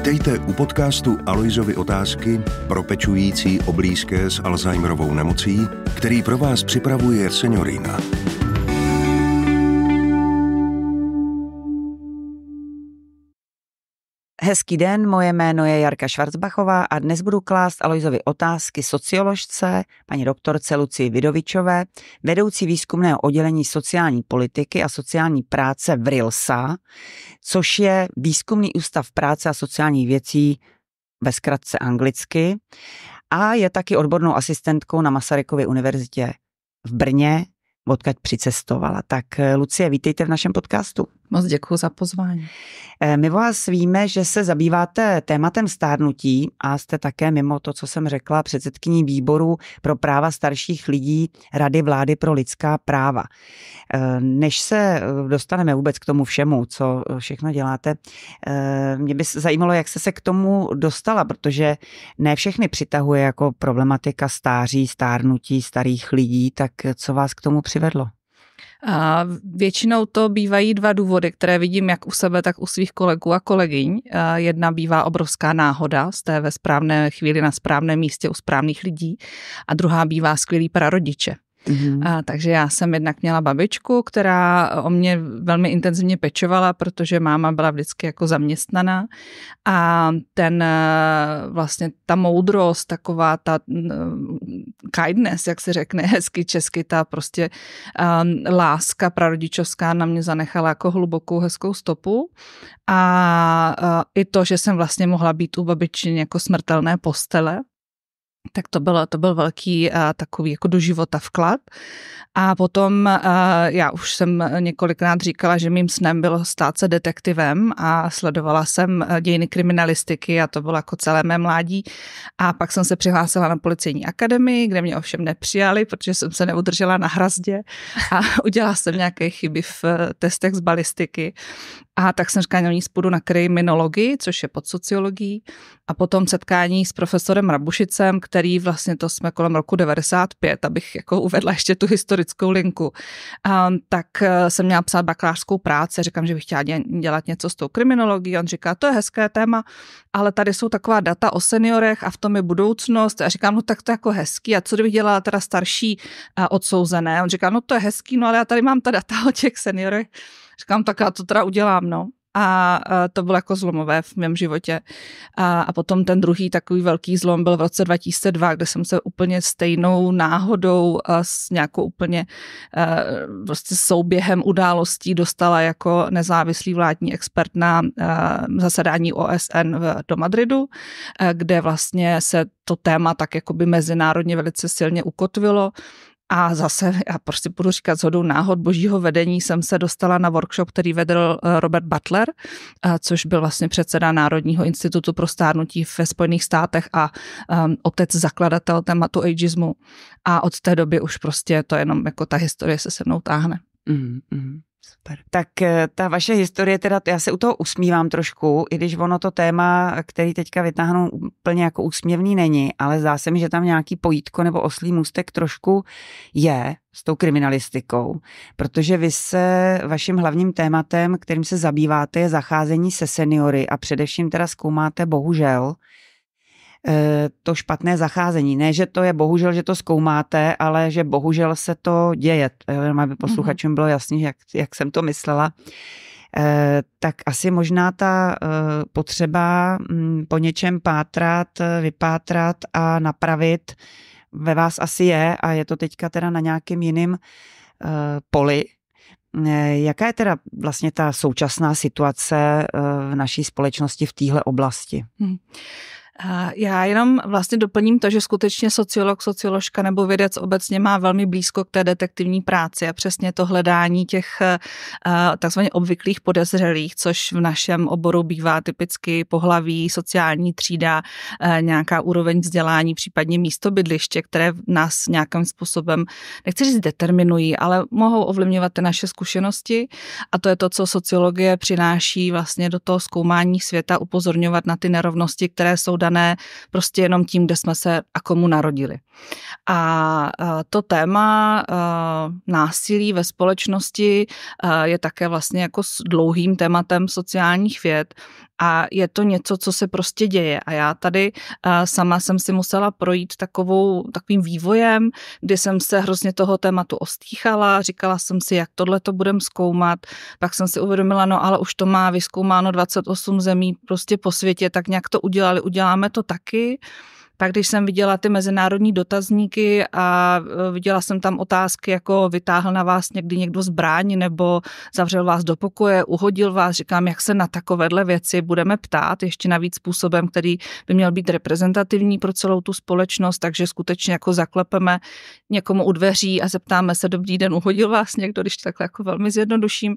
Vítejte u podcastu Aloizovy otázky propečující oblízké s Alzheimerovou nemocí, který pro vás připravuje Seniorina. Hezký den, moje jméno je Jarka Švarcbachová a dnes budu klást Alojzovi otázky socioložce, paní doktorce Lucii Vidovičové, vedoucí výzkumného oddělení sociální politiky a sociální práce v RILSA, což je Výzkumný ústav práce a sociálních věcí ve zkratce anglicky a je taky odbornou asistentkou na Masarykově univerzitě v Brně, odkud přicestovala. Tak Lucie, vítejte v našem podcastu. Moc děkuji za pozvání. Eh, my vás víme, že se zabýváte tématem stárnutí a jste také mimo to, co jsem řekla, předsedkyní výboru pro práva starších lidí Rady vlády pro lidská práva. Eh, než se eh, dostaneme vůbec k tomu všemu, co všechno děláte, mě by zajímalo, jak jste se k tomu dostala, protože ne všechny přitahuje jako problematika stáří, stárnutí starých lidí, tak co vás k tomu přivedlo? A většinou to bývají dva důvody, které vidím jak u sebe, tak u svých kolegů a kolegyň. A jedna bývá obrovská náhoda, jste ve správné chvíli na správném místě u správných lidí a druhá bývá skvělý prarodiče. Mm-hmm. A, takže já jsem jednak měla babičku, která o mě velmi intenzivně pečovala, protože máma byla vždycky jako zaměstnaná a ten eh, vlastně ta moudrost, taková ta kindness, jak se řekne hezky česky, ta prostě um, láska prarodičovská na mě zanechala jako hlubokou hezkou stopu a a eh, i to, že jsem vlastně mohla být u babičiny jako smrtelné postele, tak to byl, to byl velký a, eh, takový jako do života vklad. A potom a, eh, já už jsem několikrát říkala, že mým snem bylo stát se detektivem a sledovala jsem eh, dějiny kriminalistiky a to bylo jako celé mé mládí. A pak jsem se přihlásila na policejní akademii, kde mě ovšem nepřijali, protože jsem se neudržela na hrazdě a udělala jsem nějaké chyby v testech z balistiky. A tak jsem říkala, že spodu na kriminologii, což je pod sociologií. A potom setkání s profesorem Rabušicem, který vlastně to jsme kolem roku 95, abych jako uvedla ještě tu historickou linku, um, tak eh, jsem měla psát bakalářskou práci, říkám, že bych chtěla dělat něco s tou kriminologií, on říká, to je hezké téma, ale tady jsou taková data o seniorech a v tom je budoucnost a říkám, no tak to je jako hezký a co kdybych dělala teda starší a odsouzené, on říká, no to je hezký, no ale já tady mám ta data o těch seniorech, říkám, tak já to teda udělám, no a e, to bylo jako zlomové v mém životě. A, a potom ten druhý takový velký zlom byl v roce 2002, kde jsem se úplně stejnou náhodou a e, s nějakou úplně a, e, prostě souběhem událostí dostala jako nezávislý vládní expert na a, zasedání OSN v, do Madridu, kde vlastně se to téma tak jakoby mezinárodně velice silně ukotvilo a zase, já prostě budu říkat, zhodou náhod božího vedení jsem se dostala na workshop, který vedl eh, Robert Butler, eh, což byl vlastně předseda Národního institutu pro stárnutí ve Spojených státech a um, otec zakladatel tématu ageismu. A od té doby už prostě to jenom jako ta historie se se mnou táhne. Mm, mm. Super. Tak eh, ta vaše historie, teda já se u toho usmívám trošku, i když ono to téma, který teďka vytáhnu, úplně jako úsměvný není, ale zdá se mi, že tam nějaký pojítko nebo oslý můstek trošku je s tou kriminalistikou, protože vy se vaším hlavním tématem, kterým se zabýváte, je zacházení se seniory a především teda zkoumáte bohužel Eh, to špatné zacházení. Ne, že to je bohužel, že to zkoumáte, ale že bohužel se to děje. Jenom aby posluchačům bylo jasný, jak, jak jsem to myslela. Eh, tak asi možná ta eh, potřeba mm, po něčem pátrat, vypátrat a napravit ve vás asi je a je to teďka teda na nějakém jiném poli, Jaká je teda vlastně ta současná situace v naší společnosti v téhle oblasti? Hmm. Já jenom vlastně doplním to, že skutečně sociolog, socioložka nebo vědec obecně má velmi blízko k té detektivní práci a přesně to hledání těch eh, takzvaně obvyklých podezřelých, což v našem oboru bývá typicky pohlaví, sociální třída, eh, nějaká úroveň vzdělání, případně místo bydliště, které nás nějakým způsobem, nechci říct determinují, ale mohou ovlivňovat ty naše zkušenosti a to je to, co sociologie přináší vlastně do toho zkoumání světa, upozorňovat na ty nerovnosti, které jsou dané dané prostě jenom tím, kde jsme se a komu narodili. A to téma násilí ve společnosti je také vlastně jako s dlouhým tématem sociálních věd a je to něco, co se prostě děje. A já tady sama jsem si musela projít takovou, takovým vývojem, kdy jsem se hrozně toho tématu ostýchala, říkala jsem si, jak tohle to budem zkoumat, pak jsem si uvědomila, no ale už to má vyskoumáno 28 zemí prostě po světě, tak nějak to udělali, uděláme máme to taky. Pak když jsem viděla ty mezinárodní dotazníky a e, viděla jsem tam otázky, jako vytáhl na vás někdy někdo zbraň nebo zavřel vás do pokoje, uhodil vás, říkám, jak se na takovéhle věci budeme ptát, ještě navíc způsobem, který by měl být reprezentativní pro celou tu společnost, takže skutečně jako zaklepeme někomu u dveří a zeptáme se, dobrý den, uhodil vás někdo, když takhle jako velmi zjednoduším.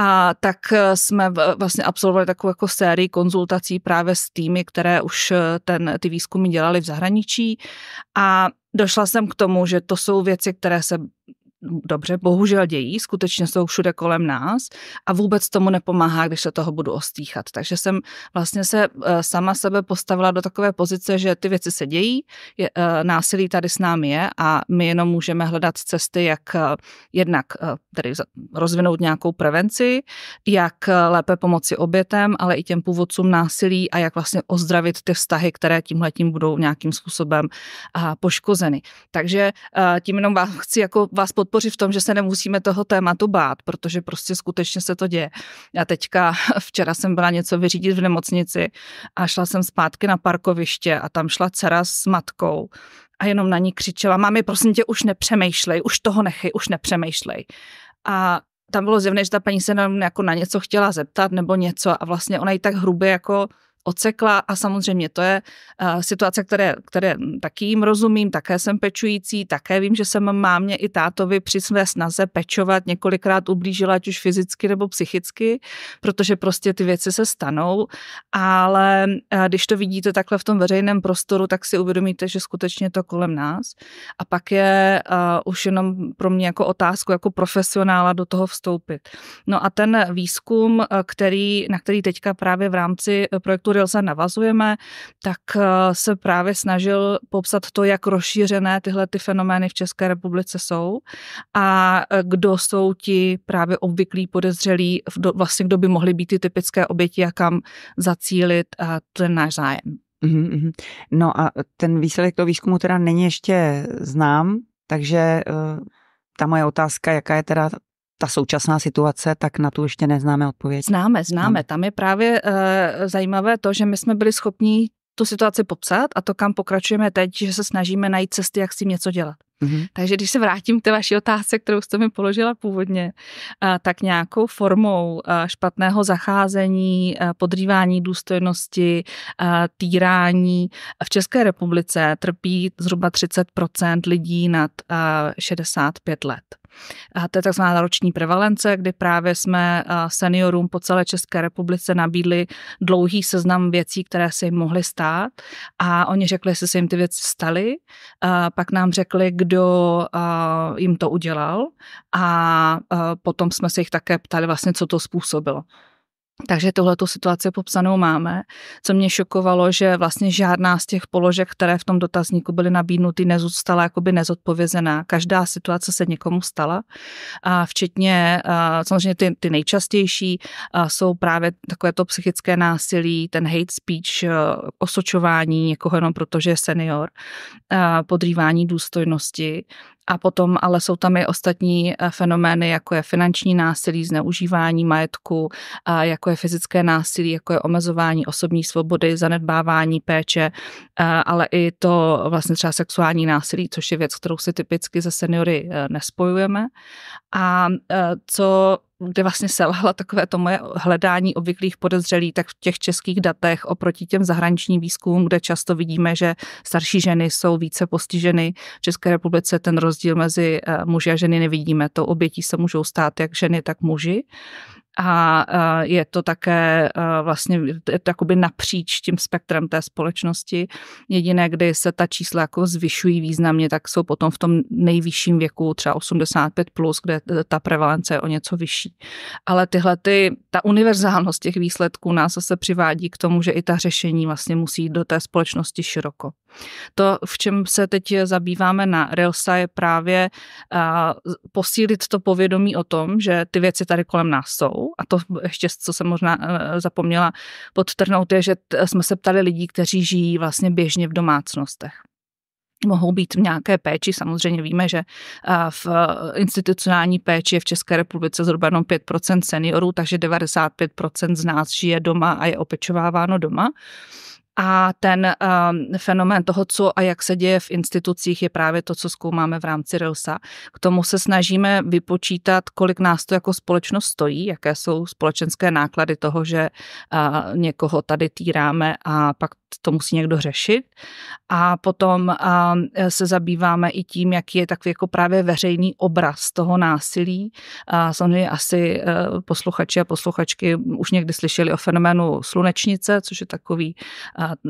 A tak eh, jsme eh, vlastně absolvovali takovou jako sérii konzultací právě s týmy, které už eh, ten, ty výzkumy dělali v zahraničí a došla jsem k tomu, že to jsou věci, které se dobře, bohužel dějí, skutečně jsou všude kolem nás a vůbec tomu nepomáhá, když se toho budu ostýchat. Takže jsem vlastně se eh, sama sebe postavila do takové pozice, že ty věci se dějí, je, eh, násilí tady s námi je a my jenom můžeme hledat cesty, jak eh, jednak tedy rozvinout nějakou prevenci, jak lépe pomoci obětem, ale i těm původcům násilí a jak vlastně ozdravit ty vztahy, které tím budou nějakým způsobem poškozeny. Takže tím jenom vás chci jako vás pod podpořit v tom, že se nemusíme toho tématu bát, protože prostě skutečně se to děje. Já teďka včera jsem byla něco vyřídit v nemocnici a šla jsem zpátky na parkoviště a tam šla dcera s matkou a jenom na ní křičela, mami, prosím tě, už nepřemýšlej, už toho nechej, už nepřemýšlej. A tam bylo zjevné, že ta paní se nám jako na něco chtěla zeptat nebo něco a vlastně ona ji tak hrubě jako ocekla a samozřejmě to je eh, situace, které, které taky jim rozumím, také jsem pečující, také vím, že jsem mámě i tátovi při své snaze pečovat několikrát ublížila, ať už fyzicky nebo psychicky, protože prostě ty věci se stanou, ale eh, když to vidíte takhle v tom veřejném prostoru, tak si uvědomíte, že skutečně to kolem nás a pak je uh, už jenom pro mě jako otázku, jako profesionála do toho vstoupit. No a ten výzkum, který, na který teďka právě v rámci projektu Trilsa navazujeme, tak eh, se právě snažil popsat to, jak rozšířené tyhle ty fenomény v České republice jsou a eh, kdo jsou ti právě obvyklí podezřelí, vlastně kdo by mohly být ty typické oběti a kam zacílit eh, ten náš zájem. Mm-hmm. No a ten výsledek toho výzkumu teda není ještě znám, takže ta moje otázka, jaká je teda ta současná situace, tak na tu ještě neznáme odpověď. Známe, známe. Tam je právě e, zajímavé to, že my jsme byli schopni tu situaci popsat a to, kam pokračujeme teď, že se snažíme najít cesty, jak s tím něco dělat. Mm-hmm. Takže když se vrátím k té vaší otázce, kterou jste mi položila původně, tak nějakou formou špatného zacházení, podrývání důstojnosti, týrání v České republice trpí zhruba 30 lidí nad 65 let. A to je takzvaná roční prevalence, kdy právě jsme seniorům po celé České republice nabídli dlouhý seznam věcí, které se jim mohly stát a oni řekli, jestli se jim ty věci staly, a pak nám řekli, kdo kdo uh, jim to udělal a uh, potom jsme se jich také ptali vlastně, co to způsobilo. Takže tuhletu situaci popsanou máme. Co mě šokovalo, že vlastně žádná z těch položek, které v tom dotazníku byly nabídnuty, nezůstala jakoby nezodpovězená. Každá situace se někomu stala, a včetně a samozřejmě ty, ty nejčastější a jsou právě takové to psychické násilí, ten hate speech, e, osočování někoho jenom protože je senior, a podrývání důstojnosti, a potom ale jsou tam i ostatní eh, fenomény, jako je finanční násilí, zneužívání majetku, jako je fyzické násilí, jako je omezování osobní svobody, zanedbávání péče, eh, ale i to vlastně třeba sexuální násilí, což je věc, kterou si typicky ze seniory eh, nespojujeme. A co kde vlastně selhala takové to moje hledání obvyklých podezřelých, tak v těch českých datech oproti těm zahraničním výzkumům, kde často vidíme, že starší ženy jsou více postiženy. V České republice ten rozdíl mezi eh, muži a ženy nevidíme. to obětí se můžou stát jak ženy, tak muži a e, je to také e, vlastně je to jakoby napříč tím spektrem té společnosti. Jediné, kdy se ta čísla jako zvyšují významně, tak jsou potom v tom nejvyšším věku, třeba 85+, plus, kde ta prevalence je o něco vyšší. Ale tyhle, ty, ta univerzálnost těch výsledků nás zase přivádí k tomu, že i ta řešení vlastně musí do té společnosti široko. To, v čem se teď zabýváme na Reosa, je právě posílit to povědomí o tom, že ty věci tady kolem nás jsou. A to ještě, co jsem možná e, zapomněla podtrhnout, je, že t- jsme se ptali lidí, kteří žijí vlastně běžně v domácnostech mohou být v nějaké péči. Samozřejmě víme, že v e, institucionální péči je v České republice zhruba jenom 5% seniorů, takže 95% z nás žije doma a je opečováváno doma. A ten um, fenomén toho, co a jak se děje v institucích, je právě to, co zkoumáme v rámci REUSA. K tomu se snažíme vypočítat, kolik nás to jako společnost stojí, jaké jsou společenské náklady toho, že uh, někoho tady týráme a pak to musí někdo řešit. A potom e, se zabýváme i tím, jaký je takový jako právě veřejný obraz toho násilí. A samozřejmě asi e, posluchači a posluchačky už někdy slyšeli o fenoménu slunečnice, což je takový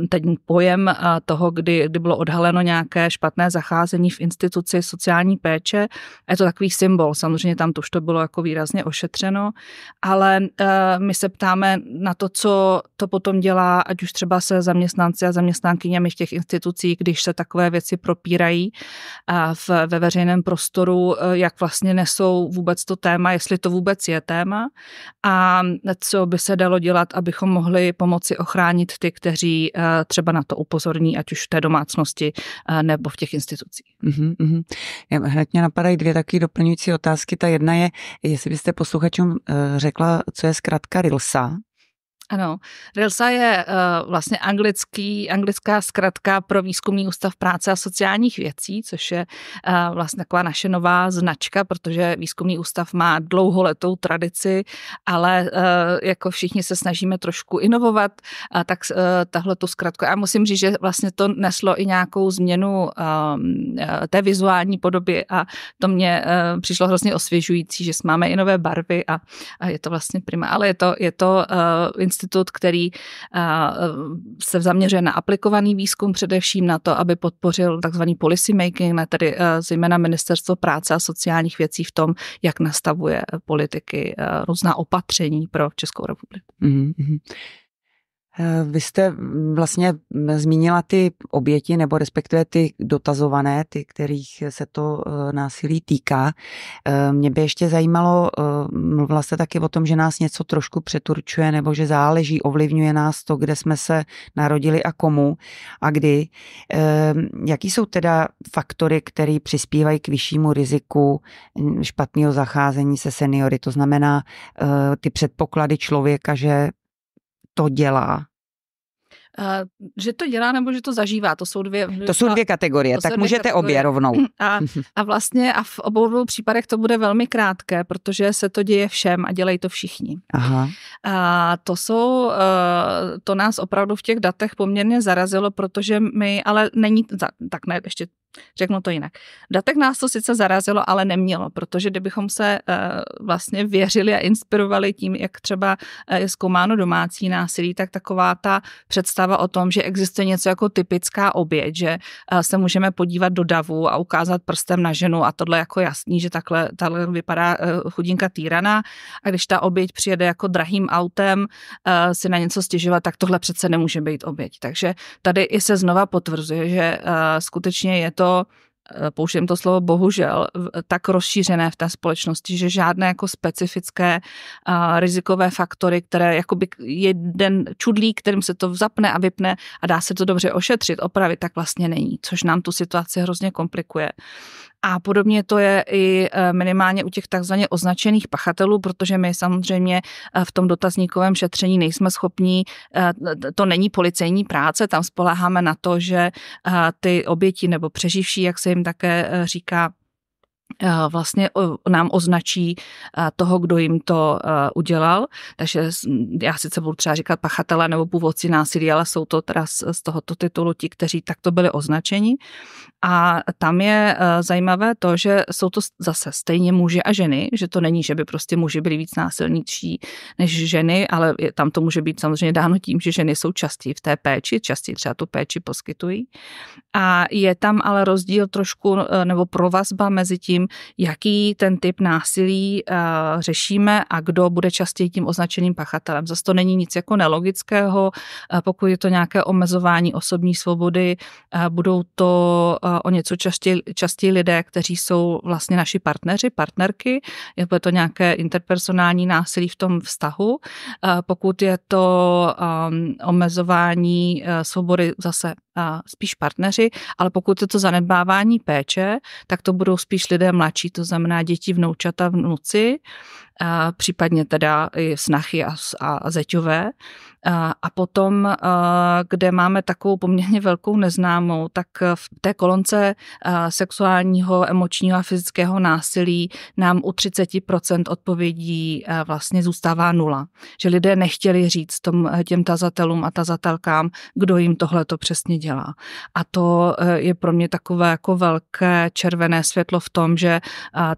teď pojem toho, kdy, kdy bylo odhaleno nějaké špatné zacházení v instituci sociální péče. Je to takový symbol, samozřejmě tam to už to bylo jako výrazně ošetřeno, ale e, my se ptáme na to, co to potom dělá, ať už třeba se zaměstnáváme zaměstnanci a zaměstnankyněmi v těch institucích, když se takové věci propírají v, ve veřejném prostoru, e, jak vlastně nesou vůbec to téma, jestli to vůbec je téma a co by se dalo dělat, abychom mohli pomoci ochránit ty, kteří e, třeba na to upozorní, ať už v té domácnosti e, nebo v těch institucích. Mm-hmm, Hned mě napadají dvě taky doplňující otázky. Ta jedna je, jestli byste posluchačům řekla, co je zkrátka RILSA, ano, RILSA je uh, vlastně anglický, anglická zkratka pro Výzkumný ústav práce a sociálních věcí, což je uh, vlastně taková naše nová značka, protože Výzkumný ústav má dlouholetou tradici, ale uh, jako všichni se snažíme trošku inovovat, a tak uh, tahle tu zkratku. A musím říct, že vlastně to neslo i nějakou změnu um, té vizuální podoby a to mě uh, přišlo hrozně osvěžující, že máme i nové barvy a, a je to vlastně prima. Ale je to, je to uh, institut, který eh, se zaměřuje na aplikovaný výzkum, především na to, aby podpořil takzvaný policy making, tedy eh, zejména Ministerstvo práce a sociálních věcí v tom, jak nastavuje politiky, eh, různá opatření pro Českou republiku. Mm-hmm. Eh, vy jste mm, vlastně mm, zmínila ty oběti, nebo respektive ty dotazované, ty, kterých se to eh, násilí týká. Eh, mě by ještě zajímalo, mluvila jste taky o tom, že nás něco trošku přeturčuje, nebo že záleží, ovlivňuje nás to, kde jsme se narodili a komu a kdy. Ehm, jaký jsou teda faktory, které přispívají k vyššímu riziku mm, špatného zacházení se seniory? To znamená ty předpoklady člověka, že to dělá. Eh, že to dělá nebo že to zažívá. To jsou dvě. To jsou dvě kategorie, tak dvě můžete kategorie. obě rovnou. Mm, a, a vlastně a v obou dvou případech to bude velmi krátké, protože se to děje všem a dělají to všichni. Aha. A to jsou, eh, to nás opravdu v těch datech poměrně zarazilo, protože my, ale není, tak ne, ještě Řeknu to jinak. V datech nás to sice zarazilo, ale nemělo, protože kdybychom se eh, vlastně věřili a inspirovali tím, jak třeba je zkoumáno domácí násilí, tak taková ta představa představa o tom, že existuje něco jako typická oběť, že eh, se můžeme podívat do davu a ukázat prstem na ženu a tohle jako jasný, že takhle, takhle vypadá eh, chudinka Týrana a když ta oběť přijede jako drahým autem eh, si na něco stěžovat, tak tohle přece nemůže být oběť. Takže tady i se znova potvrzuje, že skutečně je to Eh, použijem to slovo bohužel, tak rozšířené v té společnosti, že žádné jako specifické a, eh, rizikové faktory, které jakoby jeden čudlík, kterým se to zapne a vypne a dá se to dobře ošetřit, opravit, tak vlastně není, což nám tu situaci hrozně komplikuje. A podobně to je i e, minimálně u těch takzvaně označených pachatelů, protože my samozřejmě e, v tom dotazníkovém šetření nejsme schopní, e, to není policejní práce, tam spoleháme na to, že ty oběti nebo přeživší, jak se jim také říká, Eh, vlastně nám označí eh, toho, kdo jim to eh, udělal. Takže já sice budu třeba říkat pachatele nebo původci násilí, ale jsou to teda z tohoto titulu ti, kteří takto byli označeni. A tam je zajímavé to, že jsou to zase stejně muži a ženy, že to není, že by prostě muži byli víc násilnější než ženy, ale tam to může být samozřejmě dáno tím, že ženy jsou častěji v té péči, častěji třeba tu péči poskytují. A je tam ale rozdíl trošku nebo provazba mezi tím, tím, jaký ten typ násilí uh, řešíme a kdo bude častěji tím označeným pachatelem. Zase to není nic jako nelogického, uh, pokud je to nějaké omezování osobní svobody, uh, budou to uh, o něco častěji, častěji lidé, kteří jsou vlastně naši partneři, partnerky, je to nějaké interpersonální násilí v tom vztahu. Uh, pokud je to um, omezování uh, svobody zase spíš partneři, ale pokud je to zanedbávání péče, tak to budou spíš lidé mladší, to znamená děti, vnoučata, vnuci, případně teda snachy a, a zeťové. A potom, kde máme takovou poměrně velkou neznámou, tak v té kolonce sexuálního, emočního a fyzického násilí nám u 30% odpovědí vlastně zůstává nula. Že lidé nechtěli říct tom, těm tazatelům a tazatelkám, kdo jim tohle to přesně dělá. A to e, je pro mě takové jako velké červené světlo v tom, že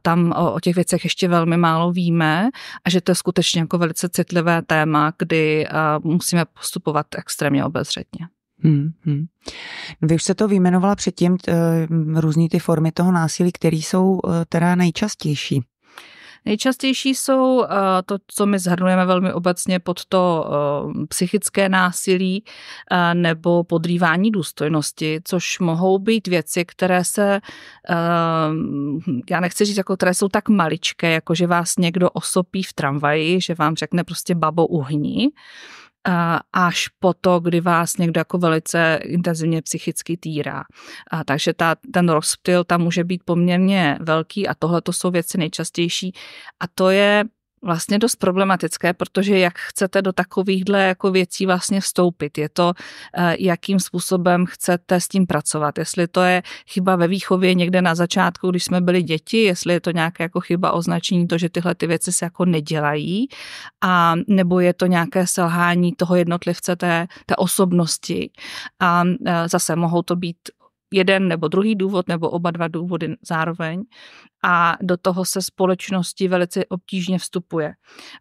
tam o, o těch věcech ještě velmi málo víme a že to je skutečně jako velice citlivé téma, kdy musíme postupovat extrémně obezřetně. Hmm, hmm. Vy už se to vyjmenovala předtím, t, eh, různý ty formy toho násilí, které jsou eh, teda nejčastější. Nejčastější jsou eh, to, co my zhrnujeme velmi obecně pod to psychické násilí nebo podrývání důstojnosti, což mohou být věci, které se, já nechci říct, jako, které jsou tak maličké, jako že vás někdo osopí v tramvaji, že vám řekne prostě babo uhní, až po to, kdy vás někdo jako velice intenzivně psychicky týrá. A takže ta, ten rozptyl tam může být poměrně velký a tohle to jsou věci nejčastější. A to je vlastně dost problematické, protože jak chcete do takovýchhle jako věcí vlastně vstoupit, je to, eh, jakým způsobem chcete s tím pracovat, jestli to je chyba ve výchově někde na začátku, když jsme byli děti, jestli je to nějaká jako chyba označení to, že tyhle ty věci se jako nedělají, a nebo je to nějaké selhání toho jednotlivce, té, té osobnosti. A eh, zase mohou to být jeden nebo druhý důvod, nebo oba dva důvody zároveň a do toho se společnosti velice obtížně vstupuje.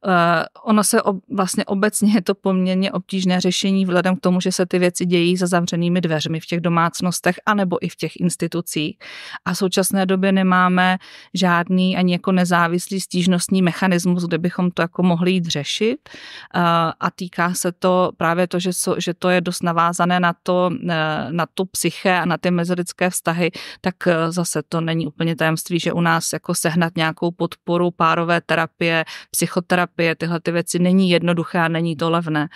Eh, ono se ob, vlastně obecně je to poměrně obtížné řešení vzhledem k tomu, že se ty věci dějí za zavřenými dveřmi v těch domácnostech anebo i v těch institucích. A v současné době nemáme žádný ani jako nezávislý stížnostní mechanismus, kde bychom to jako mohli jít řešit. Eh, a týká se to právě to, že, so, že to je dost navázané na to, eh, na tu psyché a na ty mezilidské vztahy, tak zase to není úplně tajemství, že u nás nás jako sehnat nějakou podporu párové terapie, psychoterapie, tyhle ty věci není jednoduché a není to levné.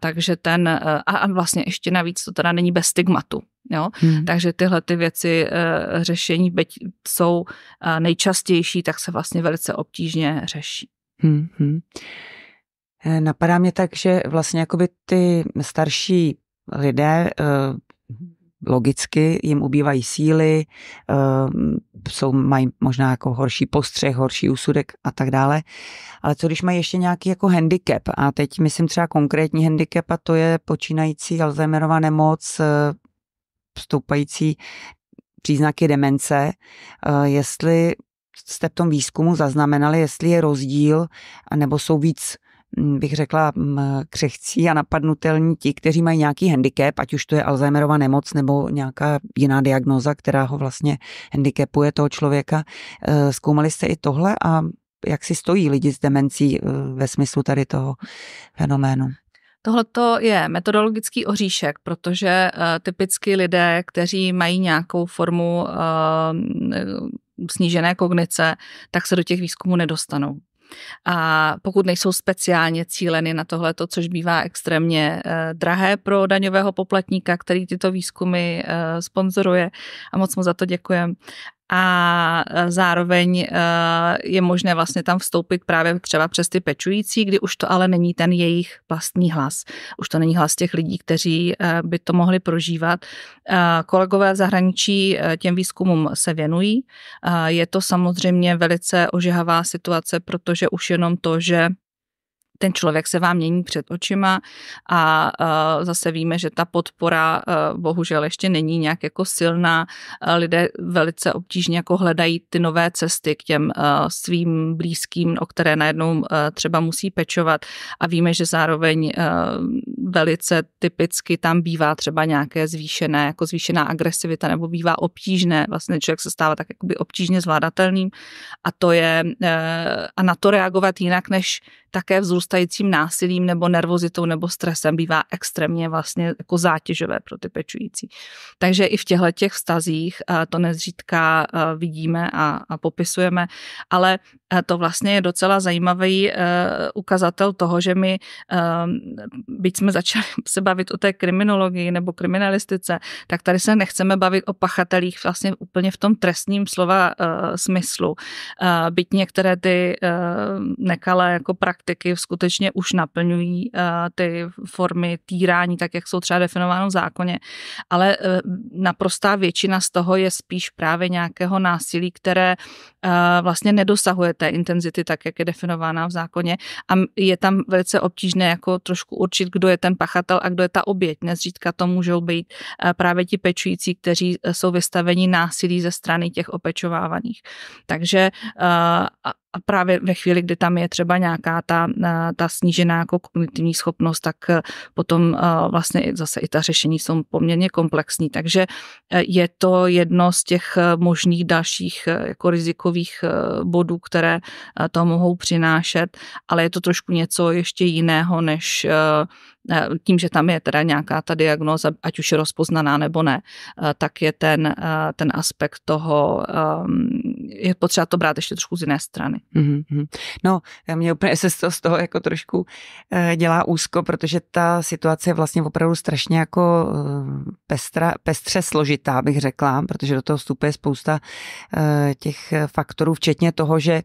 Takže ten, e, a vlastně ještě navíc to teda není bez stigmatu. Jo? Hmm. Takže tyhle ty věci e, řešení, byť jsou e, nejčastější, tak se vlastně velice obtížně řeší. Hmm, hmm. Napadá mě tak, že vlastně jakoby ty starší lidé logicky jim ubývají síly, eh, jsou, mají možná jako horší postřeh, horší úsudek a tak dále. Ale co když mají ještě nějaký jako handicap a teď myslím třeba konkrétní handicap a to je počínající Alzheimerova nemoc, eh, stoupající příznaky demence, eh, jestli jste v tom výzkumu zaznamenali, jestli je rozdíl, nebo jsou víc bych řekla, křehcí a napadnutelní ti, kteří mají nějaký handicap, ať už to je Alzheimerova nemoc nebo nějaká jiná diagnoza, která ho vlastně handicapuje toho člověka. E, zkoumali jste i tohle a jak si stojí lidi s demencí e, ve smyslu tady toho fenoménu? Tohle je metodologický oříšek, protože e, typicky lidé, kteří mají nějakou formu snížené kognice, tak se do těch výzkumů nedostanou. A pokud nejsou speciálně cíleny na tohleto, což bývá extrémně eh, drahé pro daňového poplatníka, který tyto výzkumy eh, sponzoruje a moc mu za to děkujeme, a e, zároveň e, je možné vlastně tam vstoupit právě třeba přes ty pečující, kdy už to ale není ten jejich vlastní hlas. Už to není hlas těch lidí, kteří e, by to mohli prožívat. Kolegové v zahraničí těm výzkumům se věnují. Je to samozřejmě velice ožehavá situace, protože už jenom to, že ten člověk se vám mění před očima a zase víme, že ta podpora bohužel ještě není nějak jako silná. lidé velice obtížně jako hledají ty nové cesty k těm svým blízkým, o které najednou třeba musí pečovat a víme, že zároveň velice typicky tam bývá třeba nějaké zvýšené, jako zvýšená agresivita nebo bývá obtížné, vlastně člověk se stává tak jakoby obtížně zvládatelným a to je a na to reagovat jinak, než také vzrůstajícím násilím nebo nervozitou nebo stresem bývá extrémně vlastně jako zátěžové pro ty pečující. Takže i v těchto těch vztazích eh, to nezřídka eh, vidíme a, a popisujeme, ale eh, to vlastně je docela zajímavý ukazatel toho, že my, byť jsme začali se bavit o té kriminologii nebo kriminalistice, tak tady se nechceme bavit o pachatelích vlastně úplně v tom trestním slova smyslu. Byť některé ty nekalé jako praxe praktiky skutečně už naplňují eh, ty formy týrání, tak jak jsou třeba definovány v zákoně, ale eh, naprostá většina z toho je spíš právě nějakého násilí, které eh, vlastně nedosahuje té intenzity, tak jak je definována v zákoně a je tam velice obtížné jako trošku určit, kdo je ten pachatel a kdo je ta oběť. Nezřídka to můžou být právě ti pečující, kteří jsou vystaveni násilí ze strany těch opečovávaných. Takže a právě ve chvíli, kdy tam je třeba nějaká ta, eh, ta snížená jako kognitivní schopnost, tak eh, potom eh, vlastně zase i ta řešení jsou poměrně komplexní. Takže je to jedno z těch možných dalších jako rizikových bodů, které to mohou přinášet, ale je to trošku něco ještě jiného, než Eh, tím, že tam je teda nějaká ta diagnóza, ať už je rozpoznaná nebo ne, eh, tak je ten, eh, ten aspekt toho, ehm, je potřeba to brát ještě trošku z jiné strany. Mm-hmm. No, mě úplně se to z toho jako trošku dělá úzko, protože ta situace je vlastně opravdu strašně jako pestra, pestře složitá, bych řekla, protože do toho vstupuje spousta těch faktorů, včetně toho, že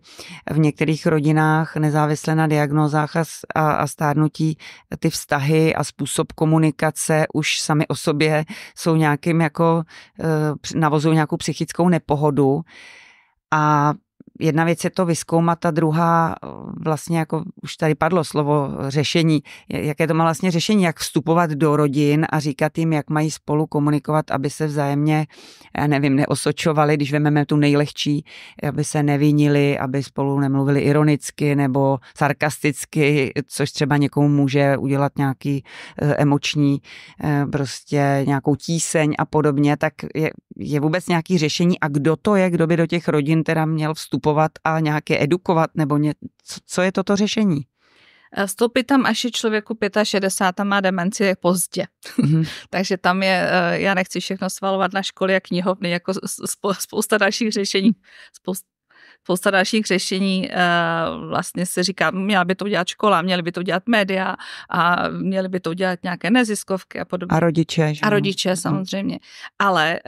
v některých rodinách nezávisle na diagnózách a, a stárnutí ty vztahy vztahy a způsob komunikace už sami o sobě jsou nějakým jako, eh, navozují nějakou psychickou nepohodu. A jedna věc je to vyskoumat, a druhá eh, vlastně, jako už tady padlo slovo řešení, jaké to má vlastně řešení, jak vstupovat do rodin a říkat jim, jak mají spolu komunikovat, aby se vzájemně, já nevím, neosočovali, když vememe tu nejlehčí, aby se nevinili, aby spolu nemluvili ironicky nebo sarkasticky, což třeba někomu může udělat nějaký eh, emoční eh, prostě nějakou tíseň a podobně, tak je, je vůbec nějaký řešení a kdo to je, kdo by do těch rodin teda měl vstupovat vstupovat a nějak je edukovat, nebo ně, co je toto řešení? Vstoupit e, tam, až je člověku 65 a má demenci, je pozdě. Mm-hmm. Takže tam je, e, já nechci všechno svalovat na školy a knihovny, jako spousta dalších řešení, spousta spousta dalších řešení e, vlastně se říká, měla by to dělat škola, měly by to dělat média a měly by to dělat nějaké neziskovky a podobně. A rodiče, že? A rodiče mhm. samozřejmě. Ale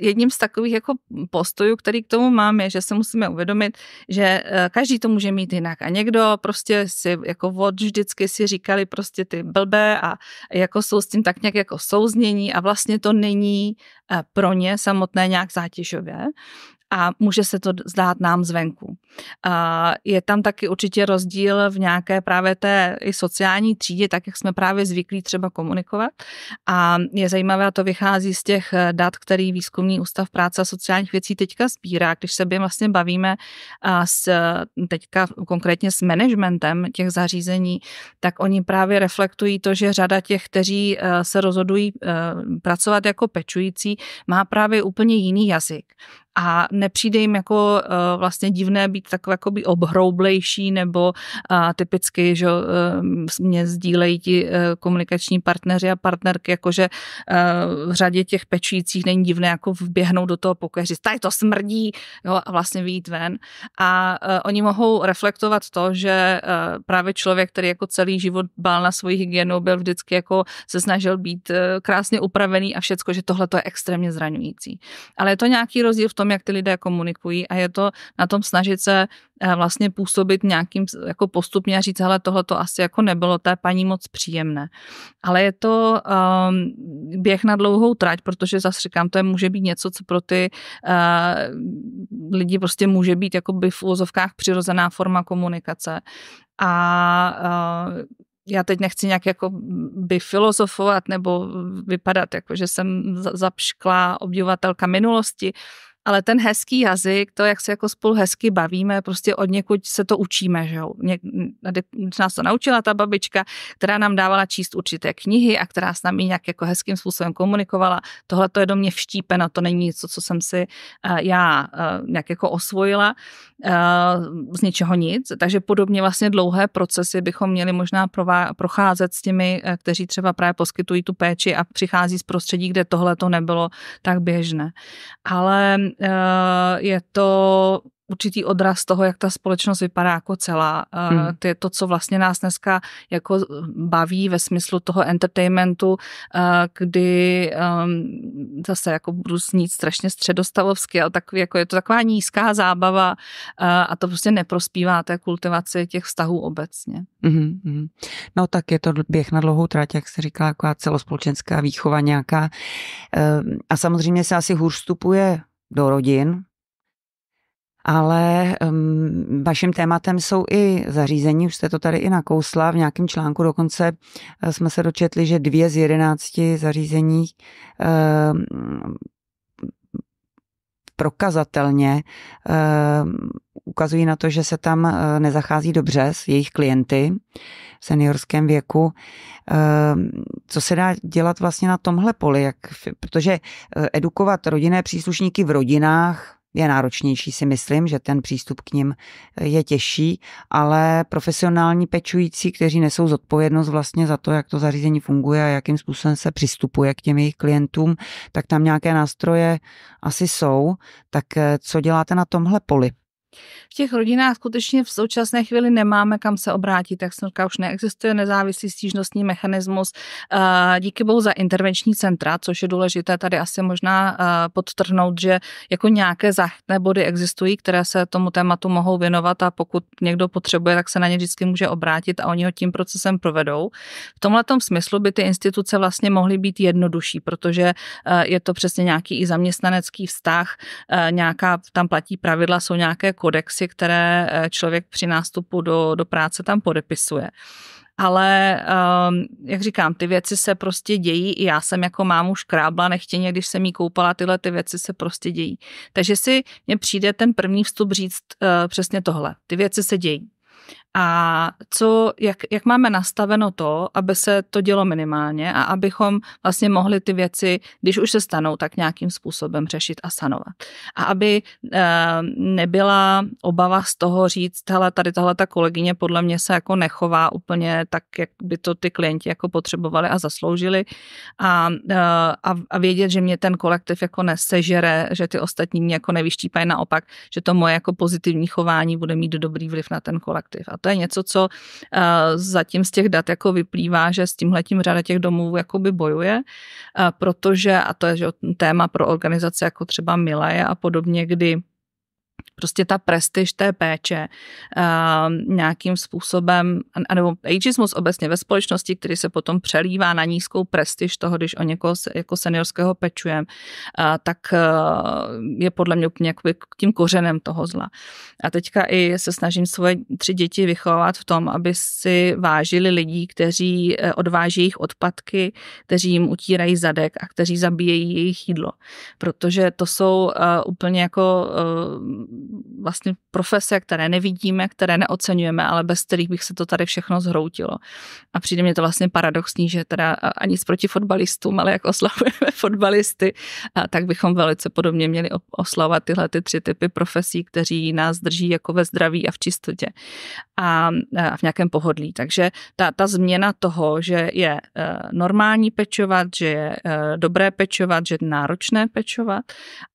jedním z takových jako postojů, který k tomu mám, je, že se musíme uvědomit, že eh, každý to může mít jinak. A někdo prostě si jako od vždycky si říkali prostě ty blbé a jako jsou s tím tak nějak jako souznění a vlastně to není eh, pro ně samotné nějak zátěžově a může se to zdát nám zvenku. je tam taky určitě rozdíl v nějaké právě té sociální třídě, tak jak jsme právě zvyklí třeba komunikovat. A je zajímavé, a to vychází z těch eh, dat, který Výzkumný ústav práce a sociálních věcí teďka sbírá, když se vlastně bavíme s, eh, teďka konkrétně s managementem těch zařízení, tak oni právě reflektují to, že řada těch, kteří eh, se rozhodují pracovat jako pečující, má právě úplně jiný jazyk a nepřijde jim jako uh, vlastně divné být takové jako by obhroublejší nebo uh, typicky, že uh, mě sdílejí ti uh, komunikační partneři a partnerky, jakože uh, v řadě těch pečujících není divné jako vběhnout do toho pokoje, říct, tady to smrdí jo, a vlastně vyjít ven. A uh, oni mohou reflektovat to, že uh, právě člověk, který jako celý život bál na svoji hygienu, byl vždycky jako se snažil být uh, krásně upravený a všecko, že tohle to je extrémně zraňující. Ale je to nějaký rozdíl v tom, jak ty lidé komunikují a je to na tom snažit se eh, vlastně působit nějakým jako postupně a říct, hele, tohle to asi jako nebylo té paní moc příjemné. Ale je to um, běh na dlouhou trať, protože zase říkám, to je, může být něco, co pro ty uh, lidi prostě může být jako by v úvozovkách přirozená forma komunikace. A uh, já teď nechci nějak jako by filozofovat nebo vypadat, jako že jsem zapšklá obdivovatelka minulosti, ale ten hezký jazyk, to, jak se jako spolu hezky bavíme, prostě od někud se to učíme, že jo. Ně, nás to naučila ta babička, která nám dávala číst určité knihy a která s námi nějak jako hezkým způsobem komunikovala. Tohle to je do mě vštípeno, to není něco, co jsem si uh, já uh, nějak jako osvojila uh, z ničeho nic, takže podobně vlastně dlouhé procesy bychom měli možná prová- procházet s těmi, kteří třeba právě poskytují tu péči a přichází z prostředí, kde tohle to nebylo tak běžné. Ale Eh, je to určitý odraz toho, jak ta společnost vypadá jako celá. Eh, hmm. To je to, co vlastně nás dneska jako baví ve smyslu toho entertainmentu, eh, kdy ehm, zase jako budu snít strašně středostavovsky, ale takový, jako je to taková nízká zábava a to prostě neprospívá té kultivaci těch vztahů obecně. Hmm. No tak je to běh na dlouhou trať, jak se říká, jako celospolečenská výchova nějaká. Ehm, a samozřejmě se asi hůř vstupuje do rodin, ale um, vaším tématem jsou i zařízení, už jste to tady i nakousla, v nějakém článku dokonce eh, jsme se dočetli, že dvě z jedenácti zařízení um, prokazatelně um, ukazují na to, že se tam eh, nezachází dobře s jejich klienty v seniorském věku. Eh, co se dá dělat vlastně na tomhle poli? Jak, protože eh, edukovat rodinné příslušníky v rodinách je náročnější, si myslím, že ten přístup k ním je těžší, ale profesionální pečující, kteří nesou zodpovědnost vlastně za to, jak to zařízení funguje a jakým způsobem se přistupuje k těm jejich klientům, tak tam nějaké nástroje asi jsou. Tak co děláte na tomhle poli? V těch rodinách skutečně v současné chvíli nemáme kam se obrátit, tak jsem říkala, už neexistuje nezávislý stížnostní mechanismus. Eh, díky bohu za intervenční centra, což je důležité tady asi možná eh, podtrhnout, že jako nějaké záchytné body existují, které se tomu tématu mohou věnovat a pokud někdo potřebuje, tak se na ně vždycky může obrátit a oni ho tím procesem provedou. V tomhle smyslu by ty instituce vlastně mohly být jednodušší, protože eh, je to přesně nějaký i zaměstnanecký vztah, nějaká tam platí pravidla, jsou nějaké kodexy, které eh, člověk při nástupu do, do práce tam podepisuje. Ale, ehm, jak říkám, ty věci se prostě dějí. I já jsem jako mámu škrábla nechtěně, když jsem jí koupala, tyhle ty věci se prostě dějí. Takže si mně přijde ten první vstup říct eh, přesně tohle. Ty věci se dějí. A co, jak, jak máme nastaveno to, aby se to dělo minimálně a abychom vlastně mohli ty věci, když už se stanou, tak nějakým způsobem řešit a sanovat. A aby e, nebyla obava z toho říct, hele, tady tahle ta kolegyně podle mě se jako nechová úplně tak, jak by to ty klienti jako potřebovali a zasloužili a, e, a, a vědět, že mě ten kolektiv jako nesežere, že ty ostatní mě jako nevyštípají naopak, že to moje jako pozitivní chování bude mít dobrý vliv na ten kolektiv a to je něco, co eh, zatím z těch dat jako vyplývá, že s tímhletím řada těch domů jakoby bojuje, eh, protože, a to je že téma pro organizace jako třeba Mileje a podobně, kdy prostě ta prestiž té péče uh, nějakým způsobem, nebo ageismus obecně ve společnosti, který se potom přelívá na nízkou prestiž toho, když o někoho jako seniorského pečujeme, uh, tak uh, je podle mě úplně tím kořenem toho zla. A teďka i se snažím svoje tři děti vychovat v tom, aby si vážili lidí, kteří e, odváží jejich odpadky, kteří jim utírají zadek a kteří zabíjejí jejich jídlo. Protože to jsou uh, úplně jako uh, vlastně profese, které nevidíme, které neocenujeme, ale bez kterých bych se to tady všechno zhroutilo. A přijde mě to vlastně paradoxní, že teda ani proti fotbalistům, ale jak oslavujeme fotbalisty, tak bychom velice podobně měli oslavovat tyhle ty tři typy profesí, kteří nás drží jako ve zdraví a v čistotě a v nějakém pohodlí. Takže ta, ta změna toho, že je e, normální pečovat, že je e, dobré pečovat, že je náročné pečovat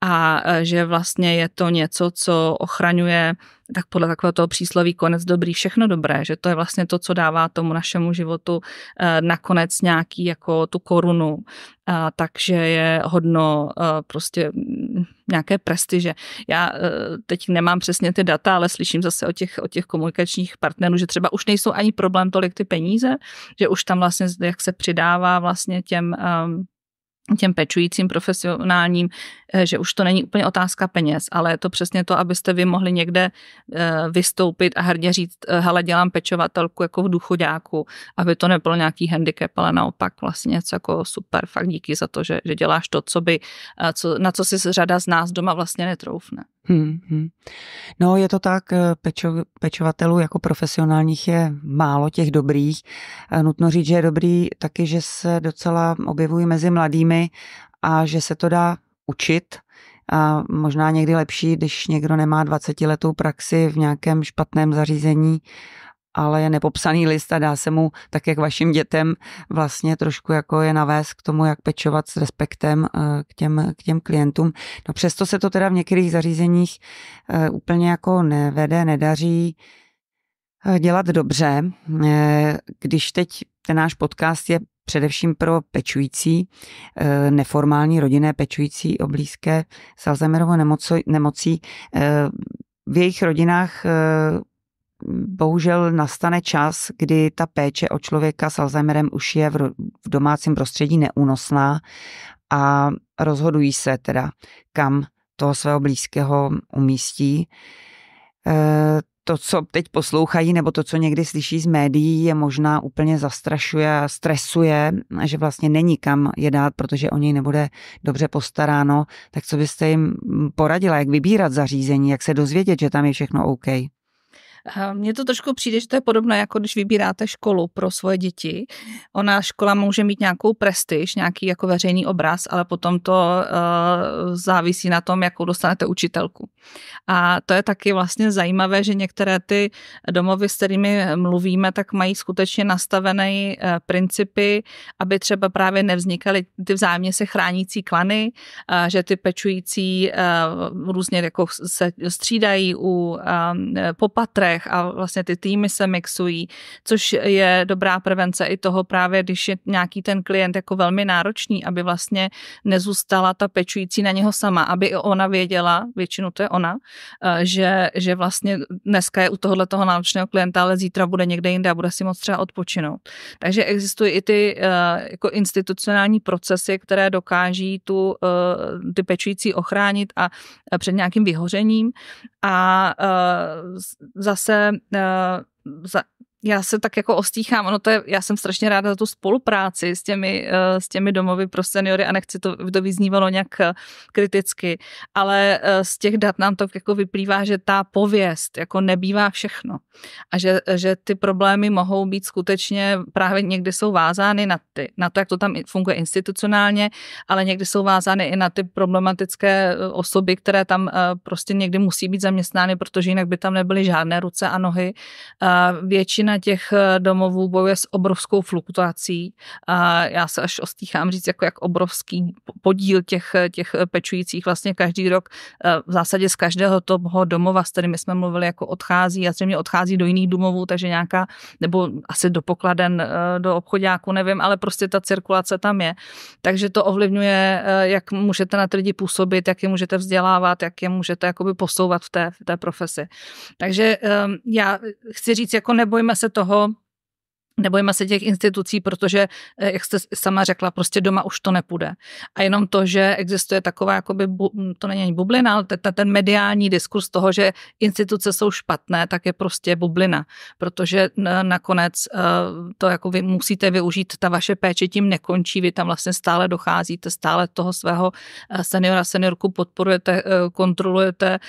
a e, že vlastně je to něco, co ochraňuje tak podle takového toho přísloví konec dobrý, všechno dobré, že to je vlastně to, co dává tomu našemu životu eh, nakonec nějaký jako tu korunu, eh, takže je hodno eh, prostě mm, nějaké prestiže. Já teď nemám přesně ty data, ale slyším zase o těch, o těch komunikačních partnerů, že třeba už nejsou ani problém tolik ty peníze, že už tam vlastně, jak se přidává vlastně těm těm pečujícím profesionálním Eh, že už to není úplně otázka peněz, ale je to přesně to, abyste vy mohli někde eh, vystoupit a hrdě říct, eh, hele, dělám pečovatelku jako v důchodáku, aby to nebyl nějaký handicap, ale naopak vlastně něco jako super, fakt díky za to, že, že děláš to, co by, co, na co si řada z nás doma vlastně netroufne. Hmm, hmm. No je to tak, pečo, pečovatelů jako profesionálních je málo těch dobrých. Nutno říct, že je dobrý taky, že se docela objevují mezi mladými a že se to dá učit. A možná někdy lepší, když někdo nemá 20 letou praxi v nějakém špatném zařízení, ale je nepopsaný list a dá se mu, tak jak vašim dětem, vlastně trošku jako je navést k tomu, jak pečovat s respektem eh, k těm, k těm klientům. No přesto se to teda v některých zařízeních eh, úplně jako nevede, nedaří eh, dělat dobře. Když teď ten náš podcast je především pro pečující, eh, neformální rodinné pečující o blízké s Alzheimerovou nemocí. Eh, v jejich rodinách eh, bohužel nastane čas, kdy ta péče o člověka s Alzheimerem už je v domácím prostředí neúnosná a rozhodují se teda, kam toho svého blízkého umístí to, co teď poslouchají nebo to, co někdy slyší z médií, je možná úplně zastrašuje, stresuje, že vlastně není kam je dát, protože o něj nebude dobře postaráno. Tak co byste jim poradila, jak vybírat zařízení, jak se dozvědět, že tam je všechno OK? Mně to trošku přijde, že to je podobné, jako když vybíráte školu pro svoje děti. Ona škola může mít nějakou prestiž, nějaký jako veřejný obraz, ale potom to uh, závisí na tom, jakou dostanete učitelku. A to je taky vlastně zajímavé, že některé ty domovy, s kterými mluvíme, tak mají skutečně nastavené eh, principy, aby třeba právě nevznikaly ty vzájemně se chránící klany, eh, že ty pečující eh, různě jako se střídají u ehm, popatrech a vlastně ty týmy se mixují, což je dobrá prevence i toho právě, když je nějaký ten klient jako velmi náročný, aby vlastně nezůstala ta pečující na něho sama, aby i ona věděla, většinou to je ona, eh, že, že vlastně dneska je u tohohle toho náročného klienta, ale zítra bude někde jinde a bude si moc třeba odpočinout. Takže existují i ty eh, jako institucionální procesy, které dokáží tu, eh, ty pečující ochránit a před nějakým vyhořením a zase já se tak jako ostýchám, ono to je, já jsem strašně ráda za tu spolupráci s těmi, eh, s těmi domovy pro seniory a nechci to, to vyznívalo nějak eh, kriticky, ale eh, z těch dat nám to jako vyplývá, že ta pověst jako nebývá všechno a že, že ty problémy mohou být skutečně právě někdy jsou vázány na, ty, na to, jak to tam funguje institucionálně, ale někdy jsou vázány i na ty problematické osoby, které tam prostě někdy musí být zaměstnány, protože jinak by tam nebyly žádné ruce a nohy. Většina těch eh, domovů bojuje s obrovskou fluktuací. A já se až ostýchám říct, jako jak obrovský podíl těch, eh, těch eh, pečujících vlastně každý rok v zásadě z každého toho domova, s kterými jsme mluvili, jako odchází a zřejmě odchází do jiných domovů, takže nějaká, nebo asi do pokladen, do obchodáku, nevím, ale prostě ta cirkulace tam je. Takže to ovlivňuje, jak můžete na lidi působit, jak je můžete vzdělávat, jak je můžete jakoby posouvat v té, v té profesi. Takže ehm, já chci říct, jako nebojme se se toho, Nebojíme se těch institucí, protože, eh, jak jste sama řekla, prostě doma už to nepůjde. A jenom to, že existuje taková, jakoby, mm, to není ani bublina, ale ten, mediální diskurs toho, že instituce jsou špatné, tak je prostě bublina, protože nakonec eh, to jako vy musíte využít, ta vaše péče tím nekončí, vy tam vlastně stále docházíte, stále toho svého eh, seniora, seniorku podporujete, kontrolujete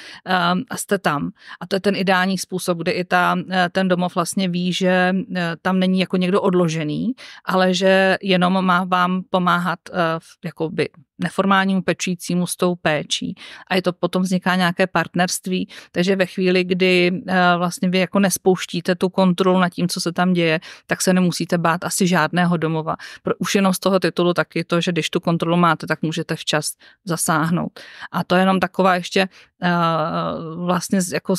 a jste tam. A to je ten ideální způsob, kdy i ta, ten domov vlastně ví, že tam není není jako někdo odložený, ale že jenom má vám pomáhat uh, jakoby neformálnímu pečujícímu s tou péčí a je to potom vzniká nějaké partnerství, takže ve chvíli, kdy uh, vlastně vy jako nespouštíte tu kontrolu nad tím, co se tam děje, tak se nemusíte bát asi žádného domova. Pro, už jenom z toho titulu taky to, že když tu kontrolu máte, tak můžete včas zasáhnout. A to je jenom taková ještě uh, vlastně jako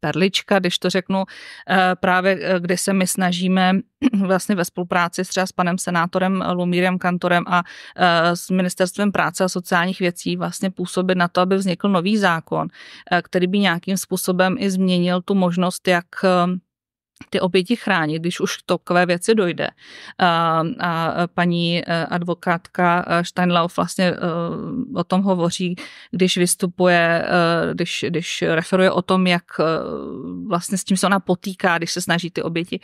perlička, když to řeknu, eh, právě eh, kde se my snažíme vlastně ve spolupráci s třeba s panem senátorem Lumírem Kantorem a eh, s Ministerstvem práce a sociálních věcí vlastně působit na to, aby vznikl nový zákon, který by nějakým způsobem i změnil tu možnost, jak ty oběti chránit, když už k takové věci dojde. A, a paní e, advokátka e, Steinlauf vlastně e, o tom hovoří, když vystupuje, když, když referuje o tom, jak vlastně s tím se ona potýká, když se snaží ty oběti